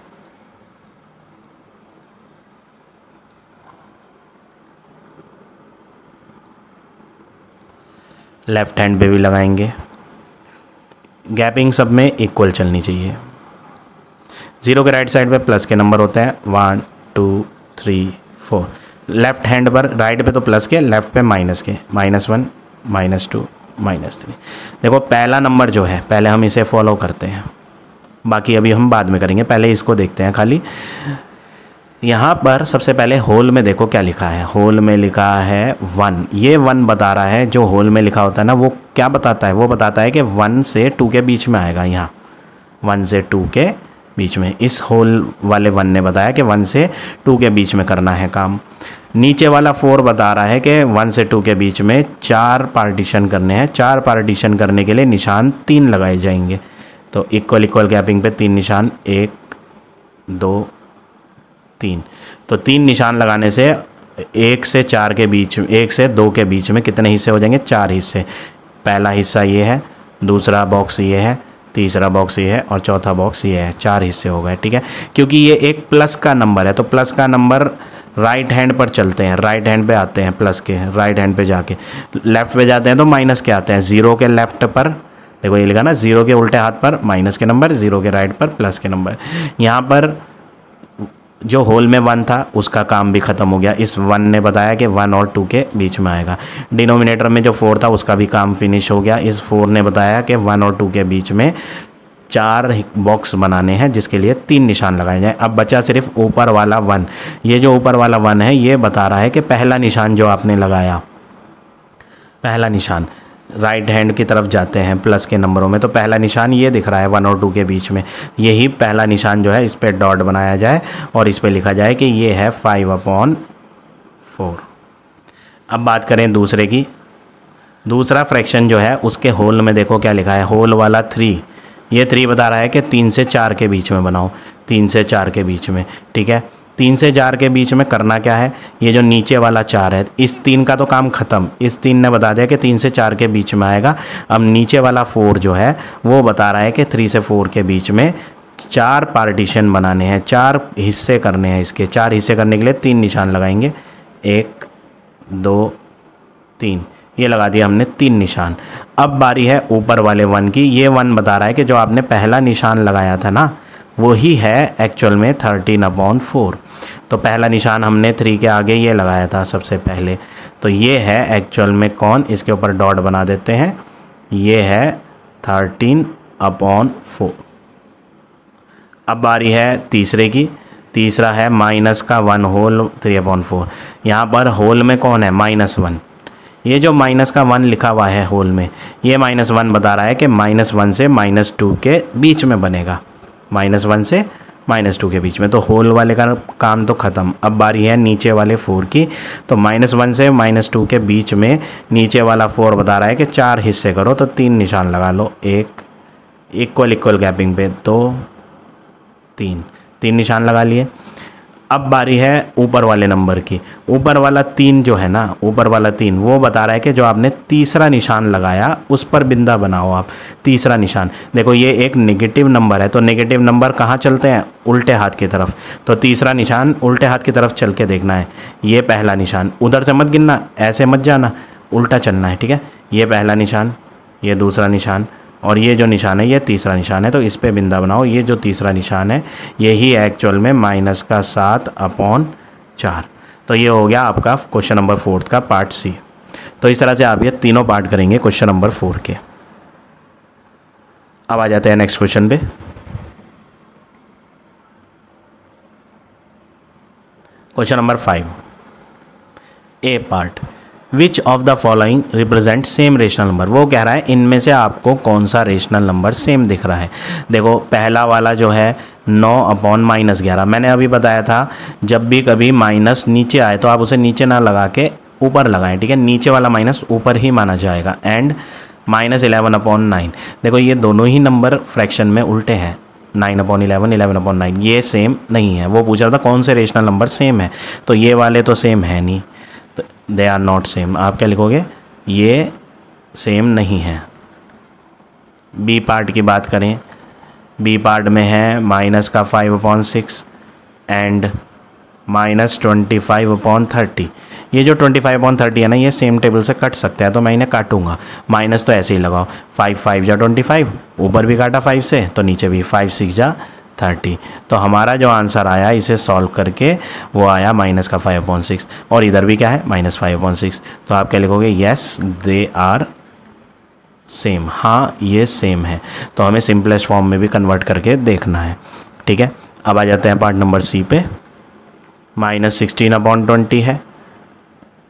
लेफ़्ट हैंड पे भी लगाएंगे गैपिंग सब में इक्वल चलनी चाहिए ज़ीरो के राइट साइड पे प्लस के नंबर होते हैं one two three four left hand पर राइट पे तो प्लस के लेफ़्ट पे माइनस के minus one minus two minus three देखो पहला नंबर जो है पहले हम इसे फॉलो करते हैं बाकी अभी हम बाद में करेंगे पहले इसको देखते हैं खाली यहाँ पर सबसे पहले होल में देखो क्या लिखा है होल में लिखा है वन ये वन बता रहा है जो होल में लिखा होता है ना वो क्या बताता है वो बताता है कि वन से टू के बीच में आएगा यहाँ वन से टू के बीच में इस होल वाले वन ने बताया कि वन से टू के बीच में करना है काम नीचे वाला फोर बता रहा है कि वन से टू के बीच में चार पार्टीशन करने हैं चार पार्टीशन करने के लिए निशान तीन लगाए जाएंगे तो इक्वल इक्वल गैपिंग पे तीन निशान एक दो तीन तो तीन निशान लगाने से एक से चार के बीच एक से दो के बीच में कितने हिस्से हो जाएंगे चार हिस्से पहला हिस्सा ये है दूसरा बॉक्स ये है तीसरा बॉक्स ये है और चौथा बॉक्स ये है चार हिस्से हो गए ठीक है क्योंकि ये एक प्लस का नंबर है तो प्लस का नंबर राइट हैंड पर चलते हैं राइट हैंड पे आते हैं प्लस के राइट हैंड पे जाके लेफ्ट पे जाते हैं तो माइनस के आते हैं ज़ीरो के लेफ्ट पर देखो ये लिखा ना ज़ीरो के उल्टे हाथ पर माइनस के नंबर ज़ीरो के राइट पर प्लस के नंबर यहाँ पर जो होल में वन था उसका काम भी ख़त्म हो गया इस वन ने बताया कि वन और टू के बीच में आएगा डिनोमिनेटर में जो फोर था उसका भी काम फिनिश हो गया इस फोर ने बताया कि वन और टू के बीच में चार बॉक्स बनाने हैं जिसके लिए तीन निशान लगाए जाएं अब बचा सिर्फ ऊपर वाला वन ये जो ऊपर वाला वन है ये बता रहा है कि पहला निशान जो आपने लगाया पहला निशान राइट हैंड की तरफ जाते हैं प्लस के नंबरों में तो पहला निशान ये दिख रहा है वन और टू के बीच में यही पहला निशान जो है इस पर डॉट बनाया जाए और इस पर लिखा जाए कि ये है फाइव अपॉन फोर अब बात करें दूसरे की दूसरा फ्रैक्शन जो है उसके होल में देखो क्या लिखा है होल वाला थ्री ये थ्री बता रहा है कि तीन से चार के बीच में बनाओ तीन से चार के बीच में ठीक है तीन से चार के बीच में करना क्या है ये जो नीचे वाला चार है इस तीन का तो काम ख़त्म इस तीन ने बता दिया कि तीन से चार के बीच में आएगा अब नीचे वाला फोर जो है वो बता रहा है कि थ्री से फोर के बीच में चार पार्टीशन बनाने हैं चार हिस्से करने हैं इसके चार हिस्से करने के लिए तीन निशान लगाएंगे एक दो तीन ये लगा दिया हमने तीन निशान अब बारी है ऊपर वाले वन की ये वन बता रहा है कि जो आपने पहला निशान लगाया था ना वही है एक्चुअल में थर्टीन अपॉन फोर तो पहला निशान हमने थ्री के आगे ये लगाया था सबसे पहले तो ये है एक्चुअल में कौन इसके ऊपर डॉट बना देते हैं ये है थर्टीन अपॉन फोर अब बारी है तीसरे की तीसरा है माइनस का one whole three upon four यहाँ पर होल में कौन है माइनस वन ये जो माइनस का वन लिखा हुआ है होल में ये माइनस वन बता रहा है कि माइनस वन से माइनस टू के बीच में बनेगा माइनस वन से माइनस टू के बीच में तो होल वाले का काम तो ख़त्म अब बारी है नीचे वाले फोर की तो माइनस वन से माइनस टू के बीच में नीचे वाला फोर बता रहा है कि चार हिस्से करो तो तीन निशान लगा लो एक इक्वल इक्वल गैपिंग पे दो तो, तीन तीन निशान लगा लिए अब बारी है ऊपर वाले नंबर की ऊपर वाला तीन जो है ना ऊपर वाला तीन वो बता रहा है कि जो आपने तीसरा निशान लगाया उस पर बिंदा बनाओ आप तीसरा निशान देखो ये एक नेगेटिव नंबर है तो नेगेटिव नंबर कहाँ चलते हैं उल्टे हाथ की तरफ तो तीसरा निशान उल्टे हाथ की तरफ चल के देखना है ये पहला निशान उधर से मत गिनना ऐसे मत जाना उल्टा चलना है ठीक है ये पहला निशान ये दूसरा निशान और ये जो निशान है ये तीसरा निशान है तो इस पर बिंदा बनाओ ये जो तीसरा निशान है यही एक्चुअल में माइनस का सात अपॉन चार तो ये हो गया आपका क्वेश्चन नंबर फोर्थ का पार्ट सी तो इस तरह से आप ये तीनों पार्ट करेंगे क्वेश्चन नंबर फोर के अब आ जाते हैं नेक्स्ट क्वेश्चन पे question number five A part which of the following represent same rational number वो कह रहा है इनमें से आपको कौन सा रेशनल नंबर सेम दिख रहा है देखो पहला वाला जो है नौ अपॉन माइनस ग्यारह मैंने अभी बताया था जब भी कभी माइनस नीचे आए तो आप उसे नीचे ना लगा के ऊपर लगाएं ठीक है नीचे वाला माइनस ऊपर ही माना जाएगा and minus eleven upon nine देखो ये दोनों ही नंबर फ्रैक्शन में उल्टे हैं nine upon eleven eleven upon nine ये सेम नहीं है वो पूछ रहा था कौन से रेशनल नंबर सेम है तो ये वाले तो सेम है नहीं दे आर नॉट सेम आप क्या लिखोगे ये सेम नहीं है बी पार्ट की बात करें बी पार्ट में है माइनस का five upon six and minus twenty five upon thirty ये जो ट्वेंटी फाइव अपॉन थर्टी है ना ये सेम टेबल से कट सकते हैं तो मैं इन्हें काटूंगा माइनस तो ऐसे ही लगाओ फाइव फाइव जा ट्वेंटी फाइव ऊपर भी काटा फाइव से तो नीचे भी फाइव सिक्स जा थर्टी तो हमारा जो आंसर आया इसे सॉल्व करके वो आया माइनस का फाइव पॉइंट सिक्स और इधर भी क्या है माइनस फाइव पॉइंट सिक्स तो आप क्या लिखोगे येस दे आर सेम हाँ ये सेम है तो हमें सिंपलेस्ट फॉर्म में भी कन्वर्ट करके देखना है ठीक है अब आ जाते हैं पार्ट नंबर सी पे माइनस सिक्सटीन अपॉन ट्वेंटी है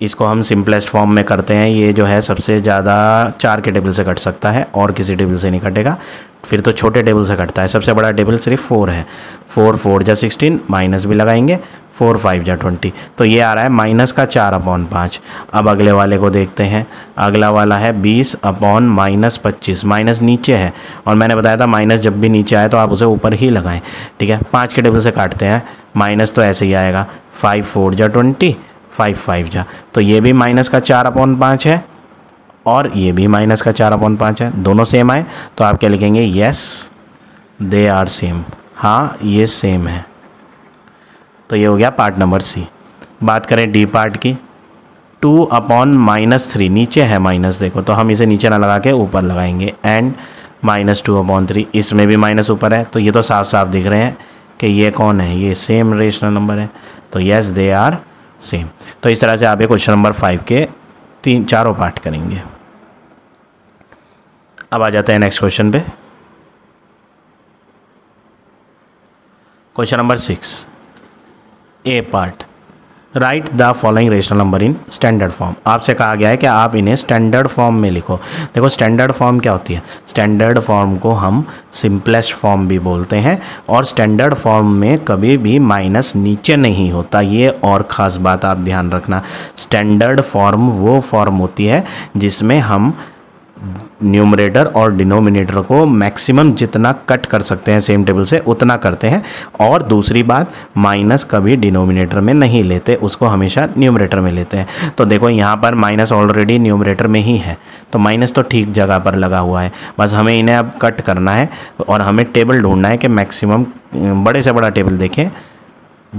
इसको हम सिंपलेस्ट फॉर्म में करते हैं ये जो है सबसे ज़्यादा चार के टेबल से कट सकता है और किसी टेबल से नहीं कटेगा फिर तो छोटे टेबल से कटता है सबसे बड़ा टेबल सिर्फ फोर है फोर फोर जा सिक्सटीन माइनस भी लगाएंगे फोर फाइव जा ट्वेंटी तो ये आ रहा है माइनस का चार अपॉन पाँच अब अगले वाले को देखते हैं अगला वाला है बीस अपॉन माइनस पच्चीस माइनस नीचे है और मैंने बताया था माइनस जब भी नीचे आए तो आप उसे ऊपर ही लगाएं ठीक है पाँच के टेबल से काटते हैं माइनस तो ऐसे ही आएगा फाइव फोर जा ट्वेंटी फाइव फाइव जा तो ये भी माइनस का चार अपॉन पाँच है और ये भी माइनस का चार अपॉन पाँच है दोनों सेम आए तो आप क्या लिखेंगे यस दे आर सेम हाँ ये सेम है तो ये हो गया पार्ट नंबर सी बात करें डी पार्ट की टू अपॉन माइनस थ्री नीचे है माइनस देखो तो हम इसे नीचे ना लगा के ऊपर लगाएंगे and minus two upon three इसमें भी माइनस ऊपर है तो ये तो साफ साफ दिख रहे हैं कि ये कौन है ये सेम रेशनल नंबर है तो यस दे आर सेम तो इस तरह से आप क्वेश्चन नंबर फाइव के तीन चारों पार्ट करेंगे अब आ जाते हैं नेक्स्ट क्वेश्चन पे question number six A part write the following rational number in standard form आपसे कहा गया है कि आप इन्हें स्टैंडर्ड फॉर्म में लिखो देखो स्टैंडर्ड फॉर्म क्या होती है स्टैंडर्ड फॉर्म को हम सिंपलेस्ट फॉर्म भी बोलते हैं और स्टैंडर्ड फॉर्म में कभी भी माइनस नीचे नहीं होता ये और ख़ास बात आप ध्यान रखना स्टैंडर्ड फॉर्म वो फॉर्म होती है जिसमें हम न्यूमरेटर और डिनोमिनेटर को मैक्सिमम जितना कट कर सकते हैं सेम टेबल से उतना करते हैं और दूसरी बात माइनस कभी डिनोमिनेटर में नहीं लेते उसको हमेशा न्यूमरेटर में लेते हैं तो देखो यहाँ पर माइनस ऑलरेडी न्यूमरेटर में ही है तो माइनस तो ठीक जगह पर लगा हुआ है बस हमें इन्हें अब कट करना है और हमें टेबल ढूंढना है कि मैक्सिमम बड़े से बड़ा टेबल देखें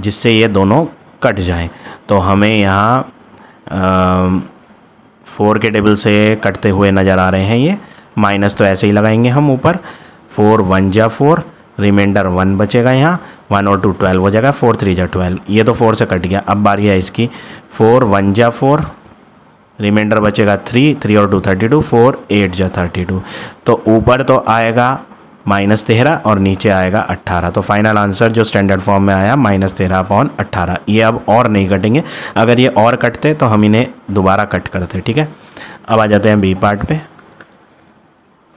जिससे ये दोनों कट जाएँ तो हमें यहाँ फोर के टेबल से कटते हुए नज़र आ रहे हैं ये माइनस तो ऐसे ही लगाएंगे हम ऊपर फोर वन जा फोर रिमाइंडर वन बचेगा यहाँ वन और टू ट्वेल्व हो जाएगा फोर थ्री जा ट्वेल्व ये तो फोर से कट गया अब बारी है इसकी फोर वन जा फोर रिमाइंडर बचेगा थ्री थ्री और two thirty two four eight जा थर्टी टू तो ऊपर तो आएगा माइनस तेरह और नीचे आएगा अट्ठारह तो फाइनल आंसर जो स्टैंडर्ड फॉर्म में आया माइनस तेरह अपॉन अट्ठारह ये अब और नहीं कटेंगे अगर ये और कटते तो हम इन्हें दोबारा कट करते ठीक है अब आ जाते हैं बी पार्ट पे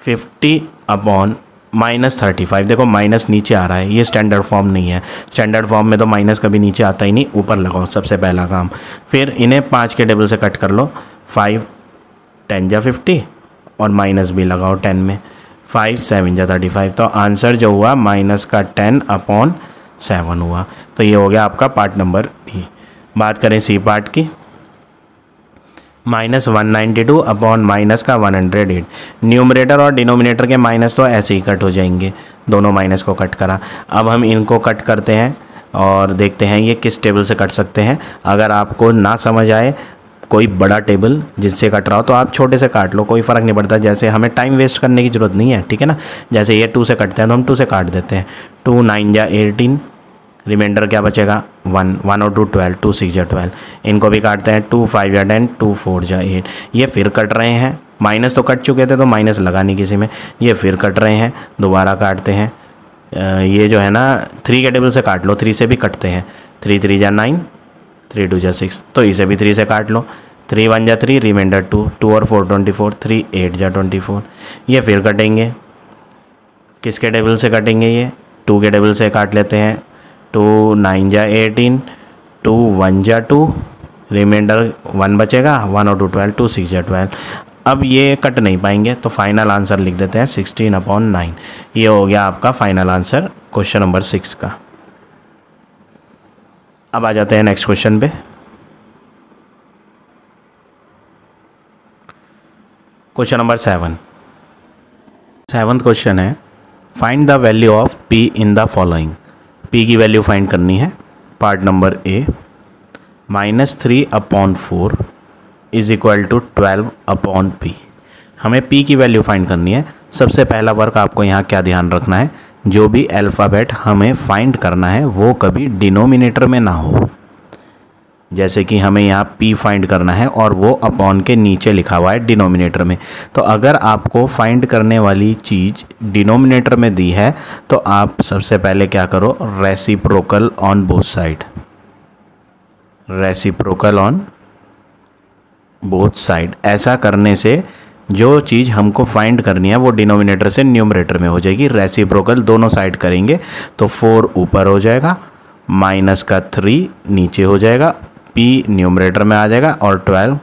fifty upon minus thirty five देखो माइनस नीचे आ रहा है ये स्टैंडर्ड फॉर्म नहीं है स्टैंडर्ड फॉर्म में तो माइनस कभी नीचे आता ही नहीं ऊपर लगाओ सबसे पहला काम फिर इन्हें पाँच के टेबल से कट कर लो फाइव टेन जा फिफ्टी और माइनस भी लगाओ टेन में फाइव सेवन जा थर्टी फाइव तो आंसर जो हुआ माइनस का टेन अपॉन सेवन हुआ तो ये हो गया आपका पार्ट नंबर डी बात करें सी पार्ट की minus one ninety two upon minus का वन हंड्रेड एट न्यूमरेटर और डिनोमिनेटर के माइनस तो ऐसे ही कट हो जाएंगे दोनों माइनस को कट करा अब हम इनको कट करते हैं और देखते हैं ये किस टेबल से कट सकते हैं अगर आपको ना समझ आए कोई बड़ा टेबल जिससे कट रहा हो तो आप छोटे से काट लो कोई फ़र्क नहीं पड़ता जैसे हमें टाइम वेस्ट करने की ज़रूरत नहीं है ठीक है ना जैसे ये टू से कटते हैं तो हम टू से काट देते हैं टू नाइन या एटीन रिमाइंडर क्या बचेगा वन वन और टू ट्वेल्व टू सिक्स या ट्वेल्व इनको भी काटते हैं टू फाइव या टेन टू फोर या एट ये फिर कट रहे हैं माइनस तो कट चुके थे तो माइनस लगा नहीं किसी में ये फिर कट रहे हैं दोबारा काटते हैं ये जो है ना थ्री के टेबल से काट लो थ्री से भी कटते हैं थ्री थ्री या नाइन थ्री टू जै सिक्स तो इसे भी थ्री से काट लो थ्री वन जा थ्री रिमाइंडर टू टू और four twenty four three eight जा ट्वेंटी फोर ये फिर कटेंगे किसके टेबल से कटेंगे ये टू के टेबल से काट लेते हैं टू नाइन जा एटीन टू वन जा टू रिमाइंडर वन बचेगा वन और टू ट्वेल्व टू सिक्स या ट्वेल्व अब ये कट नहीं पाएंगे तो फाइनल आंसर लिख देते हैं सिक्सटीन अपॉन नाइन ये हो गया आपका final answer question number six का अब आ जाते हैं नेक्स्ट क्वेश्चन पे question number seven seven question है find the value of p in the following p की वैल्यू फाइंड करनी है part number A minus three upon four is equal to twelve upon p हमें p की value find करनी है सबसे पहला वर्क आपको यहाँ क्या ध्यान रखना है जो भी अल्फ़ाबेट हमें फाइंड करना है वो कभी डिनोमिनेटर में ना हो जैसे कि हमें यहाँ p फाइंड करना है और वो अपॉन के नीचे लिखा हुआ है डिनोमिनेटर में तो अगर आपको फाइंड करने वाली चीज़ डिनोमिनेटर में दी है तो आप सबसे पहले क्या करो reciprocal on both side reciprocal on both side ऐसा करने से जो चीज़ हमको फाइंड करनी है वो डिनोमिनेटर से न्यूमरेटर में हो जाएगी रेसिप्रोकल दोनों साइड करेंगे तो फोर ऊपर हो जाएगा माइनस का थ्री नीचे हो जाएगा पी न्यूमरेटर में आ जाएगा और ट्वेल्व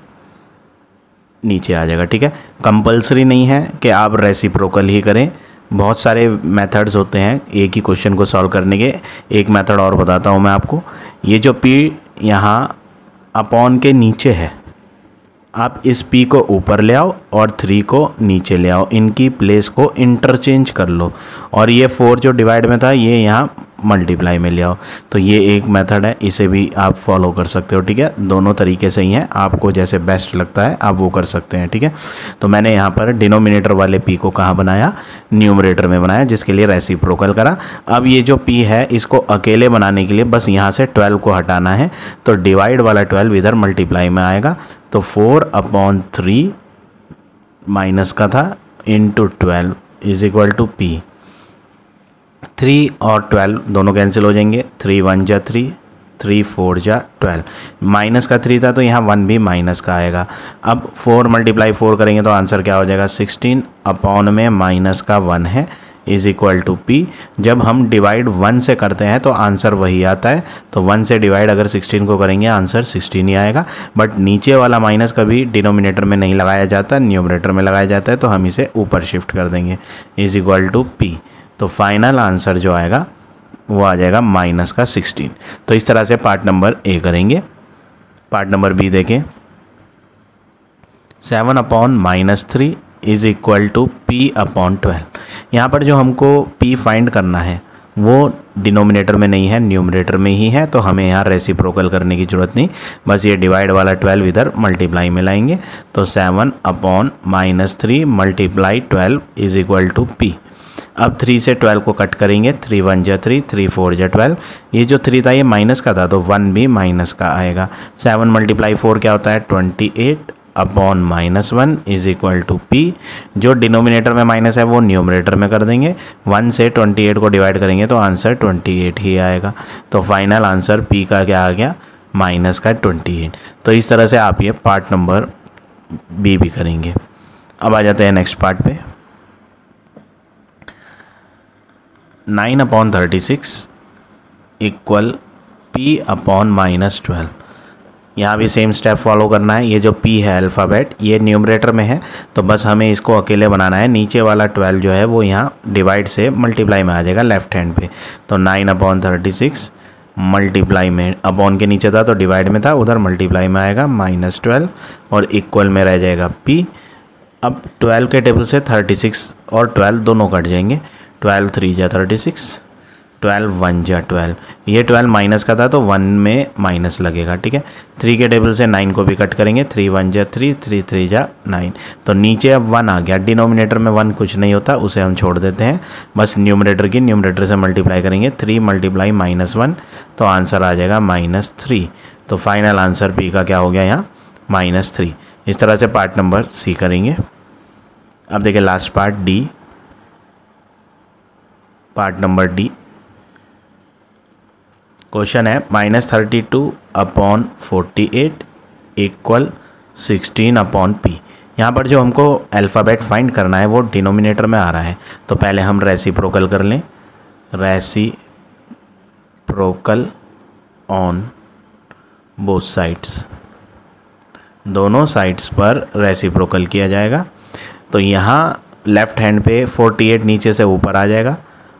नीचे आ जाएगा ठीक है कंपलसरी नहीं है कि आप रेसिप्रोकल ही करें बहुत सारे मेथड्स होते हैं एक ही क्वेश्चन को सॉल्व करने के एक मेथड और बताता हूँ मैं आपको ये जो पी यहाँ अपॉन के नीचे है आप इस पी को ऊपर ले आओ और थ्री को नीचे ले आओ इनकी प्लेस को इंटरचेंज कर लो और ये फोर जो डिवाइड में था ये यहाँ मल्टीप्लाई में ले आओ तो ये एक मेथड है इसे भी आप फॉलो कर सकते हो ठीक है दोनों तरीके से ही हैं आपको जैसे बेस्ट लगता है आप वो कर सकते हैं ठीक है तो मैंने यहाँ पर डिनोमिनेटर वाले पी को कहाँ बनाया न्यूमरेटर में बनाया जिसके लिए रेसी करा अब ये जो पी है इसको अकेले बनाने के लिए बस यहाँ से ट्वेल्व को हटाना है तो डिवाइड वाला ट्वेल्व इधर मल्टीप्लाई में आएगा तो फोर अपॉन थ्री माइनस का था into twelve is equal to p three और ट्वेल्व दोनों कैंसिल हो जाएंगे थ्री वन जा थ्री थ्री फोर जा ट्वेल्व माइनस का थ्री था तो यहाँ वन भी माइनस का आएगा अब फोर मल्टीप्लाई फोर करेंगे तो आंसर क्या हो जाएगा सिक्सटीन अपॉन में माइनस का वन है इज इक्वल टू पी जब हम डिवाइड वन से करते हैं तो आंसर वही आता है तो वन से डिवाइड अगर सिक्सटीन को करेंगे आंसर सिक्सटीन ही आएगा बट नीचे वाला माइनस कभी डिनोमिनेटर में नहीं लगाया जाता न्यूमरेटर में लगाया जाता है तो हम इसे ऊपर शिफ्ट कर देंगे इज इक्वल टू पी तो फाइनल आंसर जो आएगा वो आ जाएगा माइनस का सिक्सटीन तो इस तरह से पार्ट नंबर ए करेंगे पार्ट नंबर बी देखें seven upon minus three is equal to p upon twelve यहाँ पर जो हमको पी फाइंड करना है वो डिनोमिनेटर में नहीं है न्यूमरेटर में ही है तो हमें यहाँ रेसिप्रोकल करने की ज़रूरत नहीं बस ये डिवाइड वाला ट्वेल्व इधर मल्टीप्लाई में लाएंगे तो seven upon minus three multiply twelve is equal to p अब थ्री से ट्वेल्व को कट करेंगे थ्री वन जै थ्री थ्री फोर जै ट्वेल्व ये जो थ्री था ये माइनस का था तो वन भी माइनस का आएगा सेवन मल्टीप्लाई फोर क्या होता है twenty eight upon minus one is equal to p जो डिनोमिनेटर में माइनस है वो न्यूमरेटर में कर देंगे वन से ट्वेंटी एट को डिवाइड करेंगे तो आंसर ट्वेंटी एट ही आएगा तो फाइनल आंसर पी का क्या आ गया माइनस का ट्वेंटी एट तो इस तरह से आप ये पार्ट नंबर बी भी करेंगे अब आ जाते हैं नेक्स्ट पार्ट पे nine upon thirty six equal p upon minus twelve यहाँ भी सेम स्टेप फॉलो करना है ये जो पी है अल्फ़ाबेट ये न्यूमरेटर में है तो बस हमें इसको अकेले बनाना है नीचे वाला ट्वेल्व जो है वो यहाँ डिवाइड से मल्टीप्लाई में आ जाएगा लेफ्ट हैंड पे तो nine upon thirty six multiply में अपॉन के नीचे था तो डिवाइड में था उधर मल्टीप्लाई में आएगा माइनस ट्वेल्व और इक्वल में रह जाएगा पी अब ट्वेल्व के टेबल से थर्टी सिक्स और ट्वेल्व दोनों कट जाएंगे ट्वेल्व थ्री जा थर्टी सिक्स ट्वेल्व वन जा ट्वेल्व ये ट्वेल्व माइनस का था तो वन में माइनस लगेगा ठीक है थ्री के टेबल से नाइन को भी कट करेंगे थ्री वन जा थ्री थ्री थ्री जा नाइन तो नीचे अब वन आ गया डिनोमिनेटर में वन कुछ नहीं होता उसे हम छोड़ देते हैं बस न्यूमरेटर की न्यूमरेटर से मल्टीप्लाई करेंगे थ्री मल्टीप्लाई माइनस वन तो आंसर आ जाएगा माइनस थ्री तो फाइनल आंसर पी का क्या हो गया यहाँ माइनस थ्री इस तरह से पार्ट नंबर सी करेंगे अब देखिए last part D part number D question है minus thirty two upon forty eight equal sixteen upon p यहाँ पर जो हमको अल्फ़ाबेट फाइंड करना है वो डिनोमिनेटर में आ रहा है तो पहले हम रेसी प्रोकल कर लें reciprocal on both sides दोनों साइड्स पर रेसी प्रोकल किया जाएगा तो यहाँ लेफ़्ट हैंड पे 48 नीचे से ऊपर आ जाएगा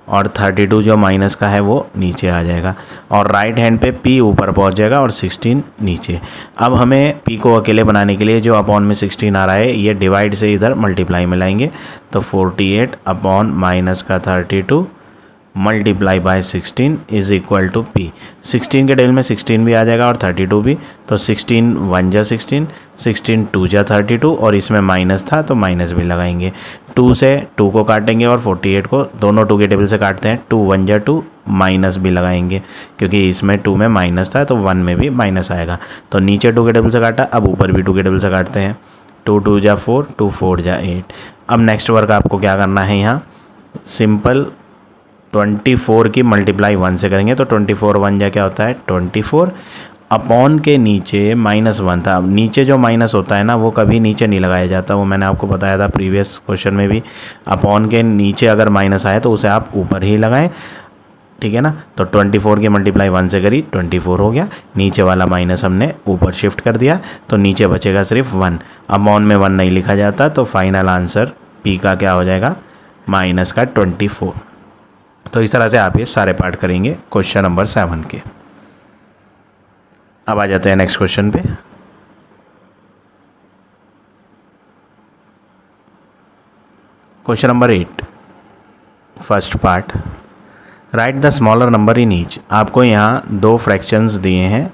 और थर्टी टू जो माइनस का है वो नीचे आ जाएगा और राइट हैंड पे पी ऊपर पहुंच जाएगा और सिक्सटीन नीचे अब हमें पी को अकेले बनाने के लिए जो अपॉन में सिक्सटीन आ रहा है ये डिवाइड से इधर मल्टीप्लाई में लाएंगे तो फोर्टी एट अपॉन माइनस का thirty two multiply by 16 is equal to p 16 के डेल में 16 भी आ जाएगा और 32 भी तो 16 वन जा सिक्सटीन सिक्सटीन टू जा थर्टी टू और इसमें माइनस था तो माइनस भी लगाएंगे 2 से 2 को काटेंगे और 48 को दोनों 2 के टेबल से काटते हैं 2 वन जा टू माइनस भी लगाएंगे क्योंकि इसमें टू में माइनस था तो वन में भी माइनस आएगा तो नीचे टू के टेबल से काटा अब ऊपर भी टू के टेबल से काटते हैं टू टू जा फोर टू फोर जा एट अब नेक्स्ट वर्क आपको क्या करना है यहाँ सिंपल ट्वेंटी फोर की मल्टीप्लाई वन से करेंगे तो ट्वेंटी फोर वन जा क्या होता है ट्वेंटी फोर अपॉन के नीचे माइनस वन था नीचे जो माइनस होता है ना वो कभी नीचे नहीं लगाया जाता वो मैंने आपको बताया था प्रीवियस क्वेश्चन में भी अपॉन के नीचे अगर माइनस आए तो उसे आप ऊपर ही लगाएं ठीक है ना तो 24 की मल्टीप्लाई वन से करी 24 हो गया नीचे वाला माइनस हमने ऊपर शिफ्ट कर दिया तो नीचे बचेगा सिर्फ वन अपॉन में वन नहीं लिखा जाता तो फाइनल आंसर पी का क्या हो जाएगा माइनस का फ़ोर तो इस तरह से आप ये सारे पार्ट करेंगे क्वेश्चन नंबर सेवन के अब आ जाते हैं नेक्स्ट क्वेश्चन पे question number eight first part write the smaller number in each आपको यहाँ दो फ्रैक्शंस दिए हैं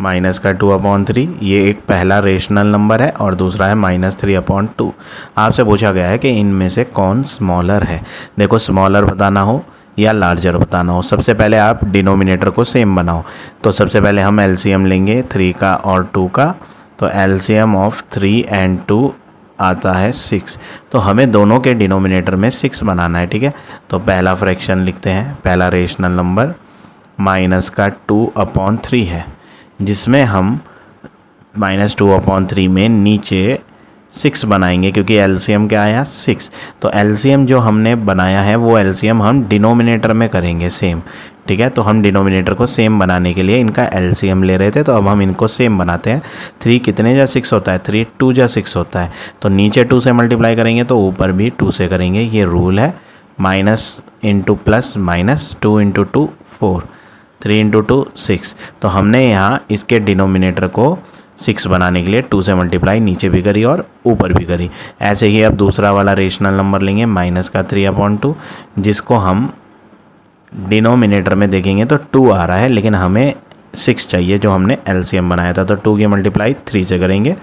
माइनस का टू अपॉन थ्री ये एक पहला रेशनल नंबर है और दूसरा है माइनस थ्री अपॉन टू आपसे पूछा गया है कि इनमें से कौन स्मॉलर है देखो स्मॉलर बताना हो या लार्जर बताना हो सबसे पहले आप डिनोमिनेटर को सेम बनाओ तो सबसे पहले हम एलसीएम लेंगे थ्री का और टू का तो LCM of three and two आता है सिक्स तो हमें दोनों के डिनोमिनेटर में सिक्स बनाना है ठीक है तो पहला फ्रैक्शन लिखते हैं पहला रेशनल नंबर माइनस का टू अपॉन थ्री है जिसमें हम माइनस टू अपॉन थ्री में नीचे सिक्स बनाएंगे क्योंकि एलसीएम क्या आया सिक्स तो एलसीएम जो हमने बनाया है वो एलसीएम हम डिनोमिनेटर में करेंगे सेम ठीक है तो हम डिनोमिनेटर को सेम बनाने के लिए इनका एलसीएम ले रहे थे तो अब हम इनको सेम बनाते हैं थ्री कितने या सिक्स होता है थ्री टू या सिक्स होता है तो नीचे टू से मल्टीप्लाई करेंगे तो ऊपर भी टू से करेंगे ये रूल है minus into plus minus two into two four three into two six तो हमने यहाँ इसके डिनोमिनेटर को सिक्स बनाने के लिए टू से मल्टीप्लाई नीचे भी करी और ऊपर भी करी ऐसे ही अब दूसरा वाला रेशनल नंबर लेंगे माइनस का थ्री अपॉन टू जिसको हम डिनोमिनेटर में देखेंगे तो टू आ रहा है लेकिन हमें सिक्स चाहिए जो हमने एल बनाया था तो टू की मल्टीप्लाई थ्री से करेंगे